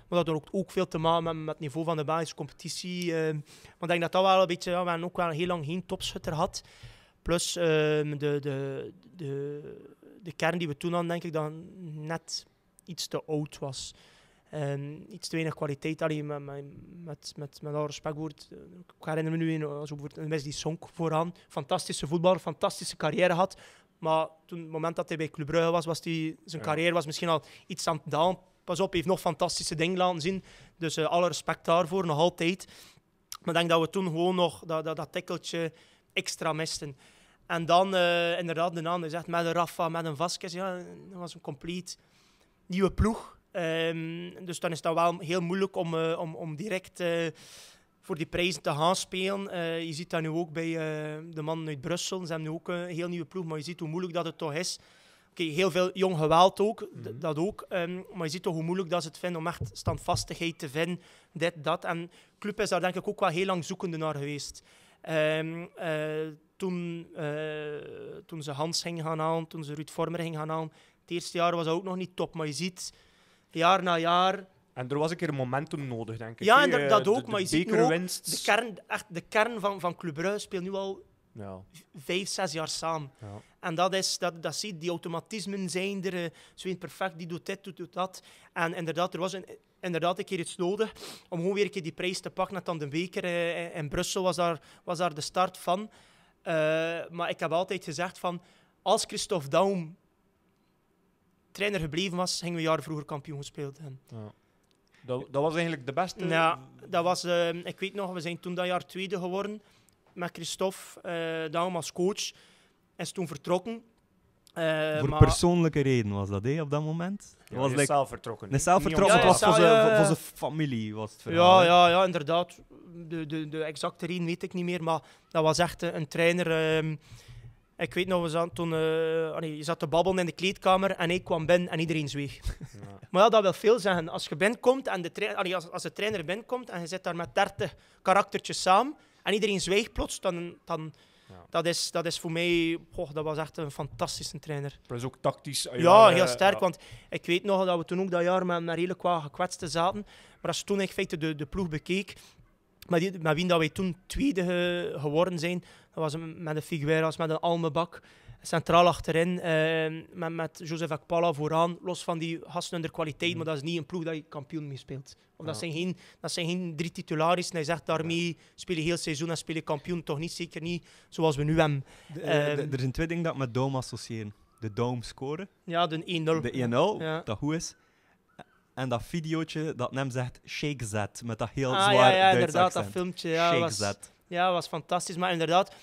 Maar dat had ook veel te maken met, het niveau van de Belgische competitie. Ehm. maar ik denk dat dat wel een beetje... Ja, we hebben ook wel heel lang geen topschutter had. Plus ehm, de, de, de, de kern die we toen hadden, denk ik, dan net iets te oud was. Ehm, iets te weinig kwaliteit. Allee, met, met, met, met al respect Ik herinner me nu een, als een mes die zonk vooraan. Fantastische voetballer, fantastische carrière had. Maar toen, het moment dat hij bij Club Brugge was, was die, zijn carrière was misschien al iets aan het down. Pas op, hij heeft nog fantastische dingen laten zien. Dus uh, alle respect daarvoor, nog altijd. Maar ik denk dat we toen gewoon nog dat, dat, dat tikkeltje extra misten. En dan, eh, inderdaad, de naam zegt met een Rafa, met een Vasquez, ja, dat was een compleet nieuwe ploeg. Ehm, dus dan is dat wel heel moeilijk om, eh, om, om direct eh, voor die prijzen te gaan spelen. je ziet dat nu ook bij de mannen uit Brussel. Ze hebben nu ook een heel nieuwe ploeg, maar je ziet hoe moeilijk dat het toch is. Oké, heel veel jong geweld ook, mhm. dat ook. Ehm, maar je ziet toch hoe moeilijk dat ze het vinden om echt standvastigheid te vinden, dit, dat. En de club is daar denk ik ook wel heel lang zoekende naar geweest. Ehm, eh, toen, eh, toen ze Hans ging gaan aan, toen ze Ruud Vormer ging gaan aan. Het eerste jaar was ook nog niet top, maar je ziet jaar na jaar en er was een keer momentum nodig, denk ik. Ja, en dat, ook. De, maar je ziet nu ook, de kern, echt, de kern van, van Club Brugge speelt nu al ja. vijf, zes jaar samen. Ja. En dat is, dat, dat ziet, die automatismen zijn er. Eh, zo Perfect, die doet dit, doet, doet dat. En inderdaad, er was een, inderdaad een keer iets nodig om gewoon weer die prijs te pakken. Net dan de beker eh, eh, in, Brussel was daar, was daar de start van. Eh, maar ik heb altijd gezegd van, als Christophe Daum trainer gebleven was, gingen we jaren vroeger kampioen gespeeld. ja. dat, dat, was eigenlijk de beste? Ja, dat was, ik weet nog, we zijn toen dat jaar tweede geworden met Christophe Daum als coach. Hij is toen vertrokken. Voor maar... persoonlijke reden was dat, hè, op dat moment? Ja, was like, zelf vertrokken. Nee, zelf vertrokken, was voor zijn familie. Was het ja, ja, ja, inderdaad. De, de, de exacte reden weet ik niet meer, maar dat was echt eh, een, trainer... Ehm, ik weet nog, we zaten toen, eh, je zat te babbelen in de kleedkamer en ik kwam binnen en iedereen zweeg. Maar dat wil veel zeggen. Als je binnenkomt en de, als, de trainer binnenkomt en je zit daar met 30 karaktertjes samen en iedereen zwijgt plots, dan, dan, ja. Dat, is, dat is voor mij, dat was echt een fantastische trainer. Plus ook tactisch. Eh, ja, heel eh, sterk. Want ik weet nog dat we toen ook dat jaar met een hele qua gekwetste zaten. Maar als toen in de, de ploeg bekeek, maar, die, maar wie dat wij toen tweede geworden zijn, dat was met een Figueras, met een Almebak. Centraal achterin, ehm, met, met Joseph Akpala vooraan. Los van die gasten kwaliteit, mhm. maar dat is niet een ploeg dat je kampioen mee speelt. Omdat zijn geen, dat zijn geen drie titularis. hij zegt daarmee ja. speel je heel seizoen en speel je kampioen. Toch niet, zeker niet zoals we nu hebben. Eh, ehm, er zijn twee dingen dat ik met Dome associëren. De Dome scoren. Ja, de 1-0. De 1-0, dat goed is en dat videootje dat NEM zegt shake zet, met dat heel ah, zwaar ja, ja, inderdaad, dat filmpje. Ja, shake was, Ja, was fantastisch. Maar inderdaad,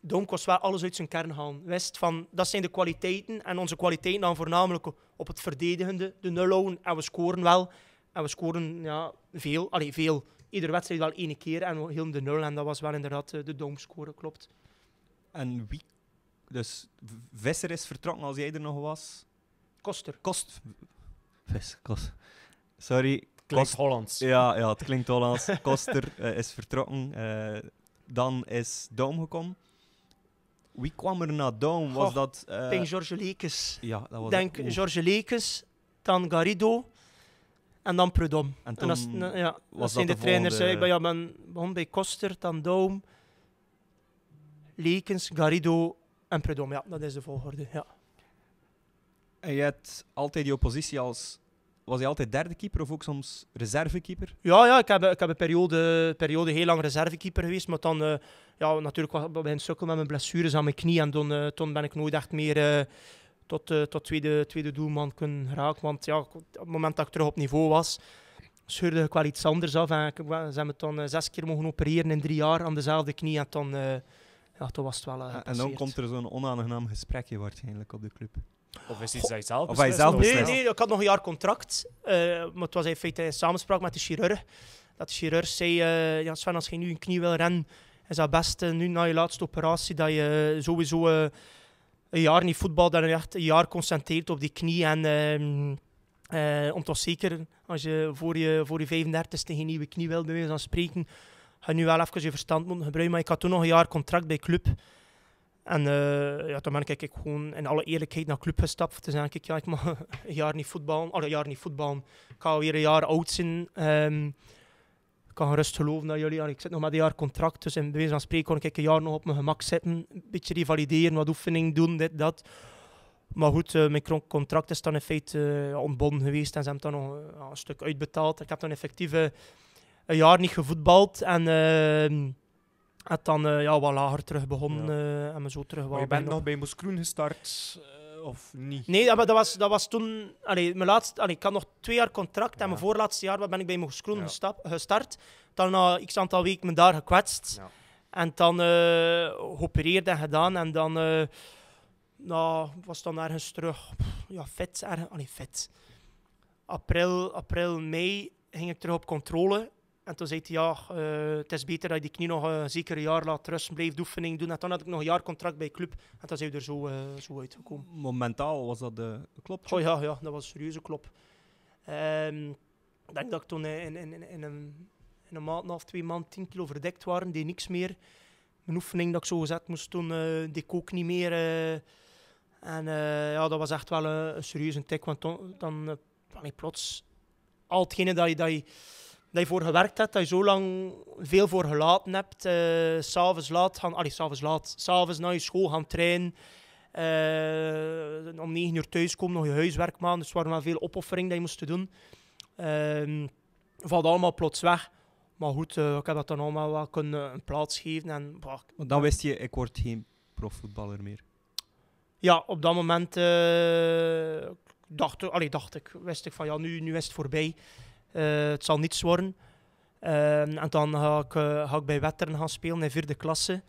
Dom was wel alles uit zijn kern halen. Wist van, dat zijn de kwaliteiten. En onze kwaliteiten dan voornamelijk op het verdedigende, de nul En we scoren wel. En we scoren ja, veel. Allee, veel. ieder wedstrijd wel één keer. En heel de nul. En dat was wel inderdaad eh, de domscore, klopt. En wie... Dus Visser is vertrokken als jij er nog was? Koster. Kost... Sorry. Klinkt Hollands. Ja, ja, het klinkt Hollands. Koster eh, is vertrokken. Eh, dan is Dom gekomen. Wie kwam er na Dome? Was dat... Uh... Denk George Lekes. Ja, dat was Denk George Lekes, dan Garrido en dan Predom. En, dat, ja, was dat zijn de, de trainers. Ik ben, ja, ben begon bij Koster, dan Doom. Leekens, Garrido en Predom. Ja, dat is de volgorde. Ja. En jij had altijd die oppositie als. Was hij altijd derde keeper of ook soms reservekeeper? Ja, ja ik, heb, ik heb een periode, periode heel lang reservekeeper geweest. Maar dan, uh, ja, natuurlijk was bij een sukkel met mijn blessures aan mijn knie. En dan, uh, eh, toen ben ik nooit echt meer eh, tot, tot tweede, tweede doelman kunnen raken. Want ja, op het moment dat ik terug op niveau was, scheurde ik wel iets anders af. En ik, ze hebben dan zes keer mogen opereren in drie jaar aan dezelfde knie. En dan, ja, toen was het wel. en dan komt er zo'n onaangenaam gesprekje waarschijnlijk op de club. Of is hij zelf Of Nee, nee, ik had nog een jaar contract. Eh, maar het was in feite in samenspraak met de chirurg. Dat de chirurg zei, eh, ja Sven, als je nu een knie wil rennen, is dat best eh, nu na je laatste operatie dat je eh, sowieso een jaar niet voetbal, echt een jaar concentreert op die knie. En ehm, om toch zeker, als je voor je, voor je 35ste geen nieuwe knie wil, doen, dan spreken, ga je nu wel even je verstand moeten gebruiken. Maar ik had toen nog een jaar contract bij club. En eh, ja, toen ben ik, ik gewoon in alle eerlijkheid naar de club gestapt. Toen zei ik, ja, ik mag een jaar niet voetballen. Al een jaar niet voetballen. Ik ga weer een jaar oud zijn. Ehm, ik kan gerust geloven dat jullie... Ik zit nog met een jaar contract, dus in bij van spreken kon ik een jaar nog op mijn gemak zitten. Een beetje revalideren, wat oefening doen, dit, dat. Maar goed, eh, mijn contract is dan in feite eh, ontbonden geweest en ze hebben dan nog een stuk uitbetaald. Ik heb dan effectief een jaar niet gevoetbald en ehm, en dan eh, ja, wat lager terug begonnen eh, en me zo terug... je bent nog, bij Moeskroen gestart eh, of niet? Nee, maar dat was, dat was toen. Allee, mijn laatste, allee, ik had nog twee jaar contract en mijn voorlaatste jaar ben ik bij Moeskroen ja. gestart. Dan na x aantal weken me daar gekwetst. En dan uh, geopereerd en gedaan. En dan nou, was dan ergens terug. Ja, fit. Ergens, allee, vet. April, april, mei ging ik terug op controle. En toen zei hij, ja, eh, het is beter dat ik die knie nog een zeker een jaar laat rusten, blijft oefening doen. En toen had ik nog een jaar contract bij club. En dan zou we er zo, uh, zo uitgekomen. Momentaal was dat de klop? Oh ja, ja, dat was een serieuze klop. Ehm, ik denk dat ik toen in, in, in, in een, een, maand een half, twee maanden, tien kilo verdekt waren. Deed niks meer. Mijn oefening dat ik zo gezet moest toen eh, deed ik ook niet meer. en ja, dat was echt wel een, serieuze tik. Want to, dan, dan ik plots al hetgene dat je... Dat je dat je voor gewerkt hebt, dat je zo lang veel voor gelaten hebt. Uh, s'avonds laat gaan, allee, s'avonds laat, s'avonds naar je school gaan trainen. Eh, om negen uur thuis komen, nog je huiswerk maken. Dus er waren wel veel opofferingen die je moest doen. Uh, valt allemaal plots weg. Maar goed, eh, ik heb dat dan allemaal wel kunnen een plaats geven. En, Want dan wist je, ik word geen profvoetballer meer. Ja, op dat moment dacht, allee, dacht ik, wist ik van ja, nu, nu is het voorbij. Eh, het zal niets worden. Ehm, en dan ga ik, eh, ga ik bij Wetteren gaan spelen in vierde klasse.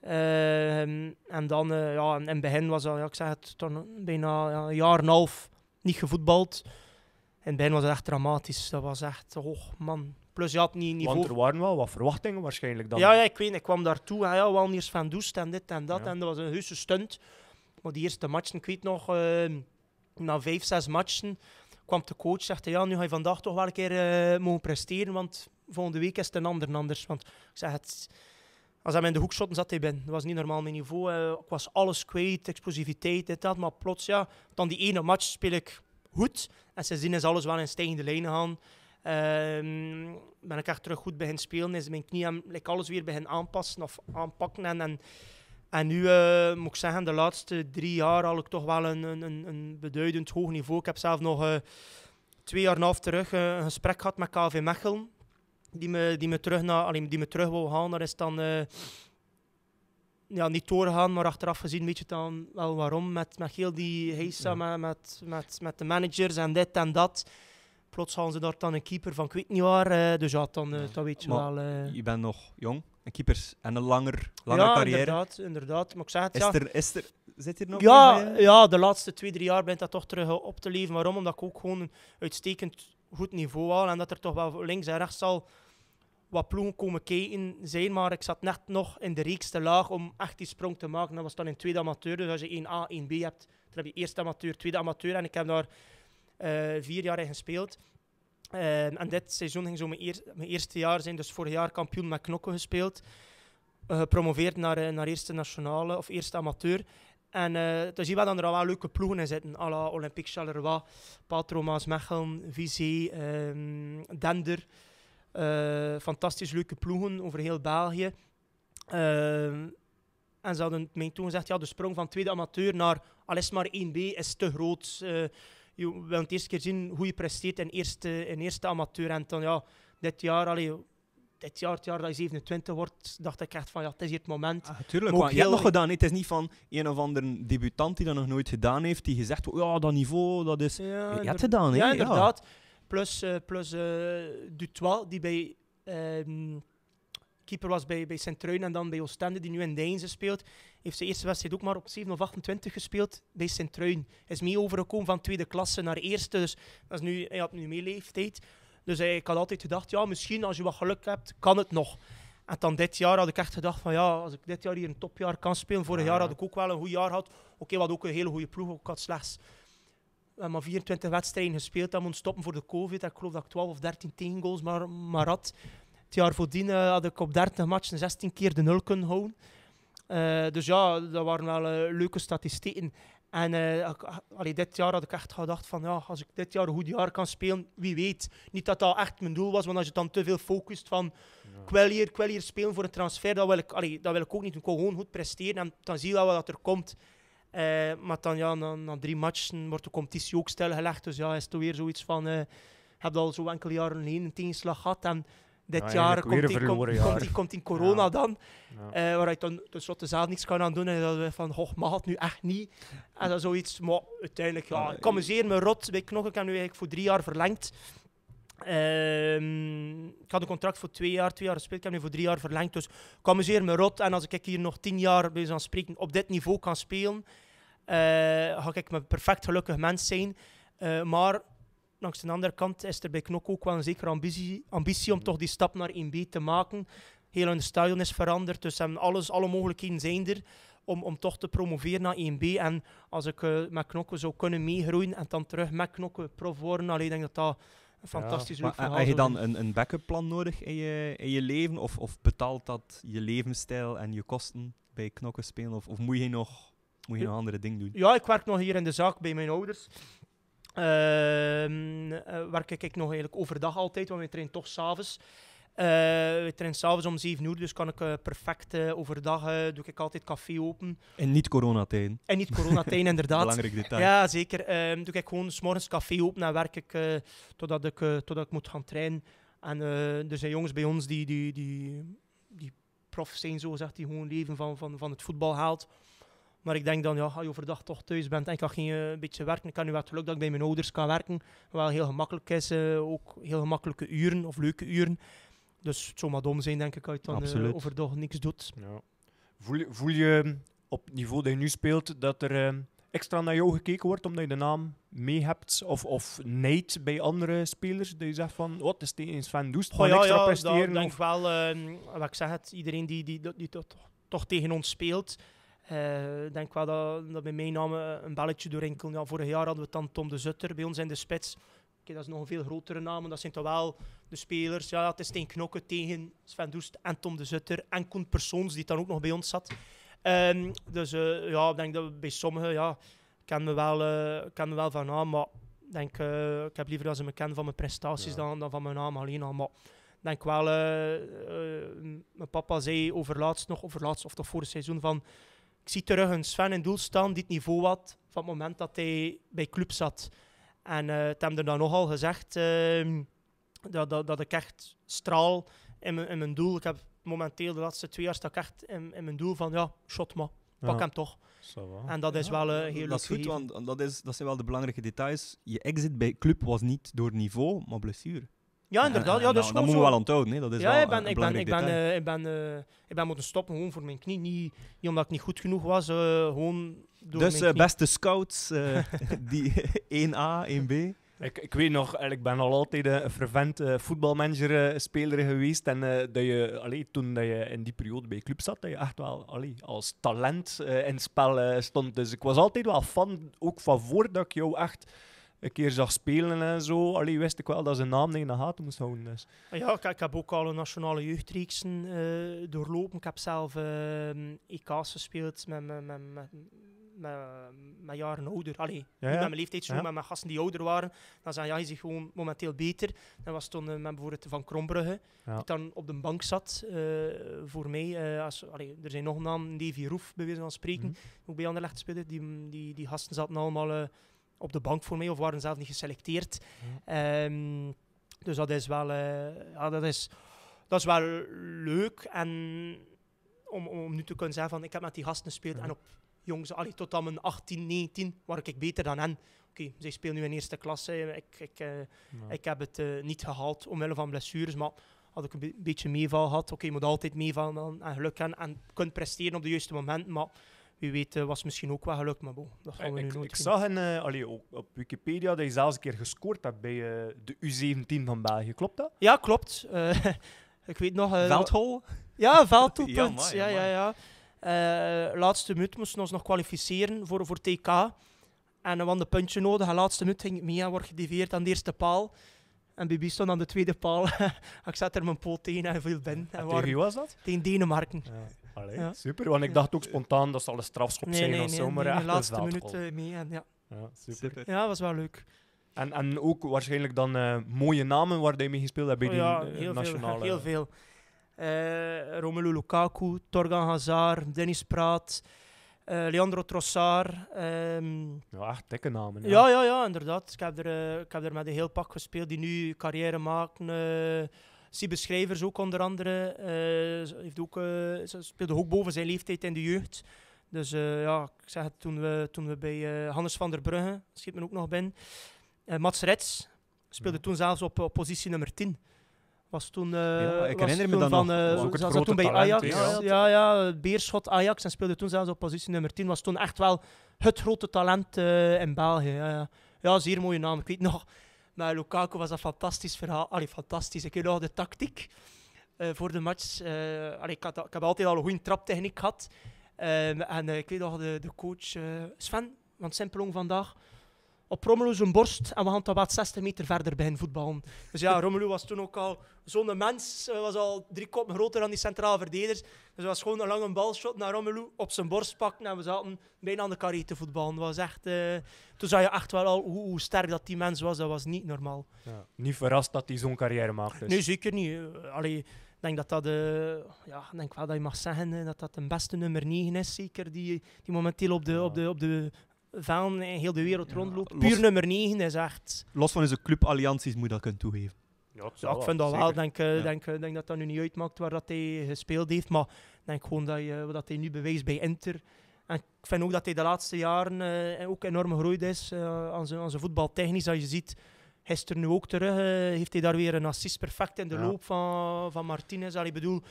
Ehm, en dan, eh, ja, in het begin was dat, ik zeg het, toen bijna een jaar en een half niet gevoetbald. In het begin was het echt dramatisch. Dat was echt, oh man. Plus je had niet niveau... Want er waren wel wat verwachtingen waarschijnlijk dan. Ja, ja ik weet Ik kwam daartoe. Ja, wel niets van Doest en dit en dat. En dat was een heuse stunt. Maar die eerste matchen, ik weet nog, ehm, na vijf, zes matchen kwam de coach, zegt hij, ja, nu ga je vandaag toch wel een keer uh, mogen presteren, want volgende week is het een ander anders. Want ik zeg, het, als hij in de hoek zat hij binnen. Dat was niet normaal mijn niveau. Eh, ik was alles kwijt, explosiviteit, dit, dat. Maar plots, ja, dan die ene match speel ik goed. En zien is alles wel in stijgende lijnen gaan. Ehm, ben ik echt terug goed begin spelen, is mijn knieën like, alles weer begin aanpassen of aanpakken. En, en en nu uh, moet ik zeggen, de laatste drie jaar had ik toch wel een, een, een beduidend hoog niveau. Ik heb zelf nog eh, twee jaar en half terug eh, een gesprek gehad met KV Mechelen. Die me, die me terug, naar, allee, die me terug wou halen. Daar is dan ja, niet doorgaan, maar achteraf gezien weet je dan wel waarom. Met, met heel die heisa, ja. met, met, met de managers en dit en dat plots hadden ze daar dan een keeper van ik niet waar. dus ja, dan, dan weet je wel. Je bent nog jong keepers en een langer, lange ja, carrière. Inderdaad, inderdaad. Maar ik zeg het, is, er, is er, zit hier nog ja, eh, ja, de laatste twee, drie jaar bent dat toch terug eh, op te leven. Waarom? Omdat ik ook gewoon een uitstekend goed niveau haal en dat er toch wel links en rechts al wat ploegen komen kijken zijn, maar ik zat net nog in de reeks laag om echt die sprong te maken. Dat was dan in tweede amateur, dus als je 1A, 1B hebt, dan heb je eerste amateur, tweede amateur en ik heb daar eh, vier jaar in gespeeld. Eh, en dit seizoen ging zo mijn, mijn, eerste jaar zijn, dus vorig jaar kampioen met knokken gespeeld. Uh, gepromoveerd naar, uh, naar eerste nationale of eerste amateur. En uh, dus je er al wel leuke ploegen in zitten. la Olympique Charleroi, Patro Maasmechelen, Vizé, um, Dender. fantastisch leuke ploegen over heel België. Ehm, en ze hadden mij toen gezegd, ja, de sprong van tweede amateur naar alles maar 1B is te groot je wil het eerste keer zien hoe je presteert in eerste, in eerste amateur. En dan, ja, dit jaar, allee, dit jaar, het jaar dat je 27 wordt, dacht ik echt van, ja, het is hier het moment. Natuurlijk. Ah, heel... nog gedaan. Het is niet van een of ander debutant die dat nog nooit gedaan heeft, die gezegd oh, ja, dat niveau, dat is... je hebt gedaan, hè? Ja, inderdaad. Plus, uh, plus uh, die bij... Ehm, keeper was bij, bij Sint-Truiden en dan bij Oostende, die nu in Deinze speelt. Heeft zijn eerste wedstrijd ook maar op 7 of 28 gespeeld bij Sint-Truiden. Is mee overgekomen van tweede klasse naar eerste, dus dat is nu, hij had nu meer leeftijd. Dus hij, ik had altijd gedacht, ja, misschien als je wat geluk hebt, kan het nog. En dan dit jaar had ik echt gedacht van ja, als ik dit jaar hier een topjaar kan spelen. Vorig jaar had ik ook wel een goed jaar gehad. Oké, okay, wat ook een hele goede ploeg. Ik had slechts maar 24 wedstrijden gespeeld. Dan moet stoppen voor de COVID. Ik geloof dat ik 12 of 13 tegengoals maar, maar had. Het jaar voordien eh, had ik op 30 matchen 16 keer de nul kunnen houden. Eh, dus ja, dat waren wel eh, leuke statistieken. En allee, dit jaar had ik echt gedacht van, ja, als ik dit jaar een goed jaar kan spelen, wie weet. Niet dat dat echt mijn doel was, want als je dan te veel focust van, ja. hier, ik hier spelen voor een transfer, dat wil ik, allee, dat wil ik ook niet. Ik wil gewoon goed presteren en dan zie je wel wat er komt. maar dan, ja, na, na, drie matchen wordt de competitie ook stilgelegd. Dus ja, is het weer zoiets van... Uh, heb al zo enkele jaren een tegenslag gehad. En dit jaar komt komt komt in corona dan, ja. Eh, waar je dan de zelf niks kan aan doen. En dat we van, goh, mag nu echt niet? En dan zoiets, maar uiteindelijk, ja, ik me zeer rot bij Knokken. Ik nu eigenlijk voor drie jaar verlengd. Ehm, ik had een contract voor twee jaar, twee jaar gespeeld. Ik heb nu voor drie jaar verlengd. Dus ik kan me rot. En als ik hier nog tien jaar bij aan spreken op dit niveau kan spelen, uh, ga ik een perfect gelukkig mens zijn. Eh, maar Langs de andere kant is er bij Knok ook wel een zekere ambitie, ambitie om toch die stap naar 1B te maken. Heel hun stadion is veranderd, dus alles, alle mogelijkheden zijn er om, om toch te promoveren naar 1B. En als ik eh, met Knokken zou kunnen meegroeien en dan terug met Knokken prof worden, alleen denk dat dat een fantastisch ja, leuk verhaal Heb je dan een, een backup plan nodig in je, in je leven? Of, of betaalt dat je levensstijl en je kosten bij Knokken spelen? Of, of moet je nog moet je nog andere dingen doen? Ja, ik werk nog hier in de zaak bij mijn ouders. Ehm, eh, werk ik nog eigenlijk overdag altijd, want we trainen toch s'avonds. Uh, we trainen s'avonds om 7 uur, dus kan ik eh, perfect overdag doe ik altijd café open. En niet coronatijn. En niet coronatijn, inderdaad. Belangrijk detail. Ja, zeker. Ehm, doe ik gewoon s'morgens café open en werk ik totdat, ik totdat ik moet gaan trainen. En er zijn jongens bij ons die, die, die, die prof zijn, zo gezegd, die gewoon leven van, van, van het voetbal haalt. Maar ik denk dan, ja, als je overdag toch thuis bent en ik kan geen eh, een beetje werken. Ik kan nu wel geluk dat ik bij mijn ouders kan werken. Wel heel gemakkelijk is, eh, ook heel gemakkelijke uren of leuke uren. Dus het maar dom zijn, denk ik, als je dan eh, overdag niks doet. Ja. Voel, voel, je hm, op het niveau dat je nu speelt dat er extra naar jou gekeken wordt omdat je de naam mee hebt? Of, of neid bij andere spelers? Dat je zegt van, wat is eens van Doest? Gewoon extra presteren? Ik denk of... wel, ehm, wat ik zeg het, iedereen die, die, die, toch tegen ons speelt eh, ik denk wel dat, dat bij mijn naam een belletje door Ja, vorig jaar hadden we dan Tom de Zutter bij ons in de spits. Okay, dat is nog een veel grotere naam. Dat zijn toch wel de spelers. Ja, het is Steen Knokke tegen Sven Doest en Tom de Zutter. En Koen Persoons, die dan ook nog bij ons zat. Ehm, dus eh, ja, ik denk dat bij sommigen, ja, ken me wel, uh, eh, me wel van naam. Maar denk, ik heb liever dat ze me kennen van mijn prestaties dan, dan van mijn naam alleen al. Maar denk wel, mijn papa zei overlaatst nog, laatst of toch voor het seizoen, van ik zie terug een Sven in doel staan die niveau had van het moment dat hij bij club zat. En uh, het hem er dan nogal gezegd ehm, dat, dat, dat ik echt straal in mijn, in mijn doel. Ik heb momenteel de laatste twee jaar sta ik echt in, mijn doel van ja, shot me, pak hem toch. en dat is wel heel eh, heel Dat is goed, want dat, is, dat zijn wel de belangrijke details. Je exit bij club was niet door niveau, maar blessure. Ja, inderdaad. ja, eh, dat is nou, dat wel onthouden. Dat is ja, wel ik ben, ik ben, ik ben, eh, ik, ben, uh, ik ben moeten stoppen gewoon voor mijn knie. Niet, omdat ik niet goed genoeg was, gewoon door Dus mijn beste scouts, die 1A, 1B. Ik, ik weet nog, ik ben al altijd een fervent voetbalmanager-speler geweest. En dat je, allee, toen dat je in die periode bij club zat, dat je echt wel allee, als talent in het spel stond. Dus ik was altijd wel fan, ook van voordat ik jou echt een keer zag spelen en zo, allee, wist ik wel dat zijn naam niet in de gaten moest houden. Dus. Ah ja, ik, heb ook al een nationale jeugdreeksen eh, doorlopen. Ik heb zelf uh, ehm, EK's gespeeld met, met, met, met met, jaren ouder. Allee, met mijn leeftijd, ja. maar met gasten die ouder waren. Dan zei ja, hij zich gewoon momenteel beter. Dat was toen uh, met bijvoorbeeld Van Krombrugge, die dan op de bank zat eh, voor mij. als, er zijn nog namen, Davy Roef, bij wijze van spreken, mhm. ook bij Anderlecht speelde. Die, die, die gasten zaten allemaal op de bank voor mij of waren zelf niet geselecteerd. Mhm. Ehm, dus dat is wel, eh, ja, dat is, dat is wel leuk. En om, om nu te kunnen zeggen van ik heb met die gasten gespeeld mhm. en op jongens, allee, tot aan mijn 18, 19 waar ik beter dan hen. Oké, okay, zij nu in eerste klasse. Ik, ik, eh, ik heb het eh, niet gehaald omwille van blessures, maar had ik een beetje meeval gehad. Oké, je moet altijd meevallen en geluk hebben en kunt presteren op de juiste momenten. Maar wie weet eh, was misschien ook wel gelukt, maar bo, dat gaan we nu ik, nooit Ik zag in, eh, op Wikipedia dat je zelfs een keer gescoord hebt bij eh, de U17 van België. Klopt dat? Ja, klopt. Uh, ik weet nog... Veldhol? Ja, veldtoepunt. ja, ja, ja. laatste minuut moesten we ons nog kwalificeren voor, voor TK. En we hadden een puntje nodig. En laatste minuut ging ik mee wordt gediveerd aan de eerste paal. En Bibi stond aan de tweede paal. ik zat er mijn poot tegen en viel binnen. En, wie was dat? Tegen Denemarken. Ja. Allee, Super, want ik dacht ook spontaan dat zal een strafschop nee, zijn nee, of nee, de laatste minuut mee. En, ja. ja, super. Ja, was wel leuk. En, en ook waarschijnlijk dan eh, mooie namen waar je mee gespeeld hebt bij oh, ja, die eh, heel nationale... Veel, heel veel. Uh, Romelu Lukaku, Torgan Hazard, Dennis Praat, Leandro Trossard. Ehm, ja, echt dikke namen. Ja. ja, ja, ja, inderdaad. Ik heb, er, ik heb er met een heel pak gespeeld die nu carrière maken. Sibbe Schrijvers ook onder andere. Uh, heeft ook, eh, speelde ook boven zijn leeftijd in de jeugd. Dus eh, ja, ik zeg het, toen we, toen we bij Hannes van der Brugge, schiet me ook nog ben. Mats Rets speelde toen zelfs op, positie nummer 10. Was toen, ja, ik herinner me dan van, Was toen bij Ajax. ja, ja, Beerschot Ajax en speelde toen zelfs op positie nummer 10. Was toen echt wel het grote talent in België. Ja Ja, ja. zeer mooie naam. Ik weet nog maar Lukaku was een fantastisch verhaal. Allee, fantastisch. Ik weet nog de tactiek eh, voor de match. Uh, ik, had, ik, heb altijd al een goede traptechniek gehad. Ehm, en eh, ik weet nog de, de coach Sven van Simpelong vandaag op Romelu zijn borst en we gaan dat wat 60 meter verder bij voetballen. Dus ja, Romelu was toen ook al zo'n mens, eh, was al drie kop groter dan die centrale verdedigers. Dus was gewoon een lange balshot naar Romelu, op zijn borst pakken en we zaten bijna aan de carrière te voetballen. Was echt, eh, toen zag je echt wel al hoe, sterk dat die mens was, dat was niet normaal. Ja, niet verrast dat hij zo'n carrière maakte. Dus. Nee, zeker niet. Eh, allee, ik denk dat dat, uh, ja, denk wel dat je mag zeggen dat dat een beste nummer 9 is, zeker, die, die momenteel op de, op de, op de van heel de wereld rondloopt. Puur nummer 9 is echt... Los van zijn cluballianties moet je dat kunnen toegeven. Ja, ik, ik vind dat wel. Denk, eh, denk, eh, denk dat dat nu niet uitmaakt waar dat hij gespeeld heeft. Maar ik denk gewoon dat, eh, dat hij nu bewijst bij Inter. En ik vind ook dat hij de laatste jaren ook enorm gegroeid is uh, aan, zijn, voetbaltechnisch. Als je ziet, gisteren nu ook terug, heeft hij daar weer een assist perfect in de loop van, van Martinez. Ik bedoel,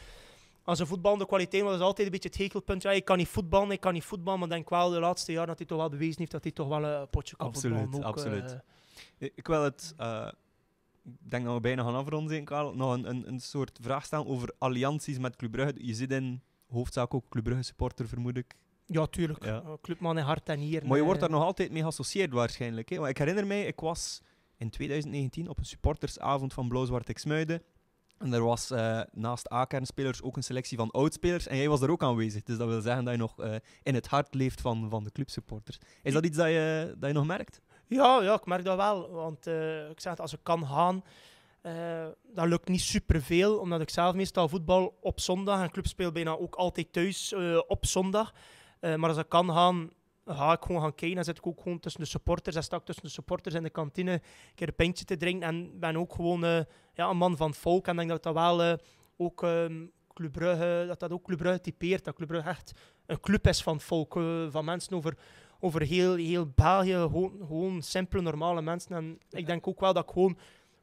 als een voetballende kwaliteit, want dat is altijd een beetje het hekelpunt. Ja, ik kan niet voetballen, ik kan niet voetballen, maar denk wel de laatste jaar dat hij toch wel bewezen heeft dat hij toch wel een potje kan absoluut, Absoluut, eh. Ik wil het, eh, ik denk dat we bijna gaan afronden Karel, nog een, een, een, soort vraag stellen over allianties met Club Brugge. Je zit in hoofdzaak ook Club Brugge supporter, vermoed ik. Ja, tuurlijk. Eh, clubman in hart en hier. Maar je wordt daar nog altijd mee geassocieerd waarschijnlijk. Hè? Want ik herinner mij, ik was in 2019 op een supportersavond van Blauw-Zwart Exmuiden. En er was eh, naast A-kernspelers ook een selectie van oudspelers. En jij was er ook aanwezig. Dus dat wil zeggen dat je nog eh, in het hart leeft van, van de clubsupporters. Is dat iets dat je, dat je nog merkt? Ja, ja, ik merk dat wel. Want eh, ik zeg het, als ik kan gaan, dat lukt niet superveel. Omdat ik zelf meestal voetbal op zondag. En club speel bijna ook altijd thuis op zondag. maar als ik kan gaan, ga ik gewoon gaan kijken. Dan zit ik ook gewoon tussen de supporters. Dan sta tussen de supporters in de kantine een keer een pintje te drinken. En ben ook gewoon eh, ja, een man van volk. En denk dat dat wel eh, ook um, dat dat ook Club typeert. Dat Club echt een club is van volk. Eh, van mensen over, over heel, heel België. Gewoon, gewoon simpele, normale mensen. En ik denk ook wel dat ik gewoon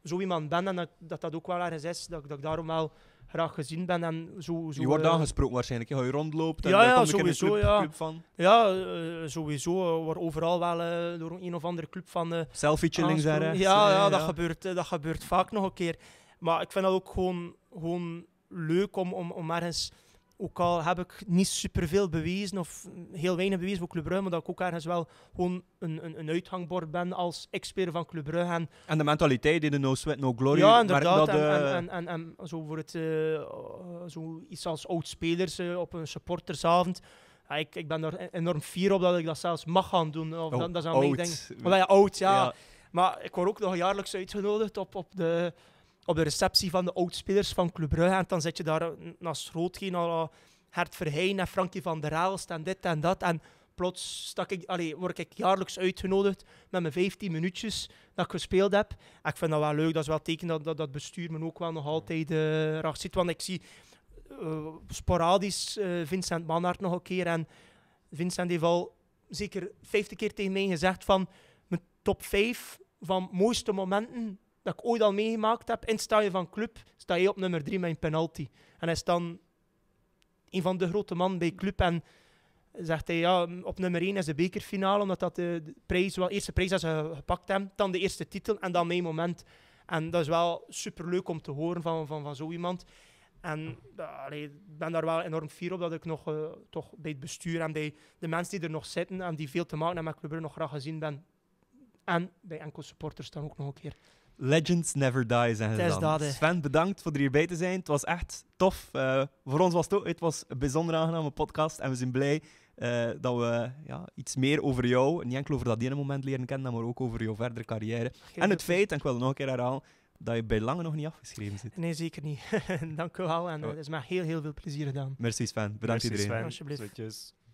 zo iemand ben. En dat dat ook wel ergens is. Dat, dat ik daarom wel graag gezien ben. En zo, zo, je wordt aangesproken eh, waarschijnlijk. ga je rondloopt en ja, ja, komt sowieso, club, ja. club van. Ja, eh, sowieso. Eh, wordt overal wel door een of andere club van... Uh, Selfietje links en rechts. Ja, ja, dat, Gebeurt, dat gebeurt vaak nog een keer. Maar ik vind dat ook gewoon, gewoon leuk om, om, om ergens ook al heb ik niet superveel bewezen of heel weinig bewezen voor Club Brugge, maar dat ik ook ergens wel gewoon een, een, een uithangbord ben als expert van Club Brugge. En, en de mentaliteit in de No Sweat No Glory. Ja, inderdaad. Dat, eh, en, en, en, zo voor het, uh, zo iets als oud-spelers eh, op een supportersavond. ik, ik ben er e-, enorm fier op dat ik dat zelfs mag gaan doen. Of oh, dat, dat is aan oud. mij je ja, oud, ja. ja. Maar ik word ook nog jaarlijks uitgenodigd op, op de op de receptie van de oudspelers van Club Brugge. En dan zit je daar naast Roodgeen, al Hert eh, Verheyen en Frankie van der Aalst en dit en dat. En plots stak ik, allez, word ik jaarlijks uitgenodigd met mijn 15 minuutjes dat ik gespeeld heb. ik vind dat wel leuk. Dat is wel teken dat dat, bestuur me ook wel nog altijd uh, eh, zit, ziet. Want ik zie eh, sporadisch Vincent Manhart nog een keer. En Vincent heeft al zeker 50 keer tegen mij gezegd van mijn top 5 van mooiste momenten dat ik ooit al meegemaakt heb. In je van club, sta je op nummer 3 met een penalty. En hij is dan een van de grote man bij club. En zegt hij, ja, op nummer 1 is de bekerfinale, omdat dat de, prijs, wel, eerste prijs dat ze gepakt hebben. Dan de eerste titel en dan mijn moment. En dat is wel superleuk om te horen van, van, van zo iemand. En ik ben daar wel enorm fier op dat ik nog eh, toch bij het bestuur en bij de mensen die er nog zitten en die veel te maken hebben met Club nog graag gezien ben. En bij enkel supporters dan ook nog een keer. Legends Never Die zijn Dat, Sven, bedankt voor er hierbij te zijn. Het was echt tof. Eh, voor ons was het ook het was een bijzonder aangename podcast. En we zijn blij eh, dat we ja, iets meer over jou, niet enkel over dat ene moment leren kennen, maar ook over jouw verdere carrière. en het feit, en ik wil het nog een keer herhalen, dat je bij lange nog niet afgeschreven zit. Nee, zeker niet. Dank u wel. En eh, oh. het is mij heel, heel veel plezier gedaan. Merci Sven. Bedankt Merci iedereen. Sven. Alsjeblieft. ziens.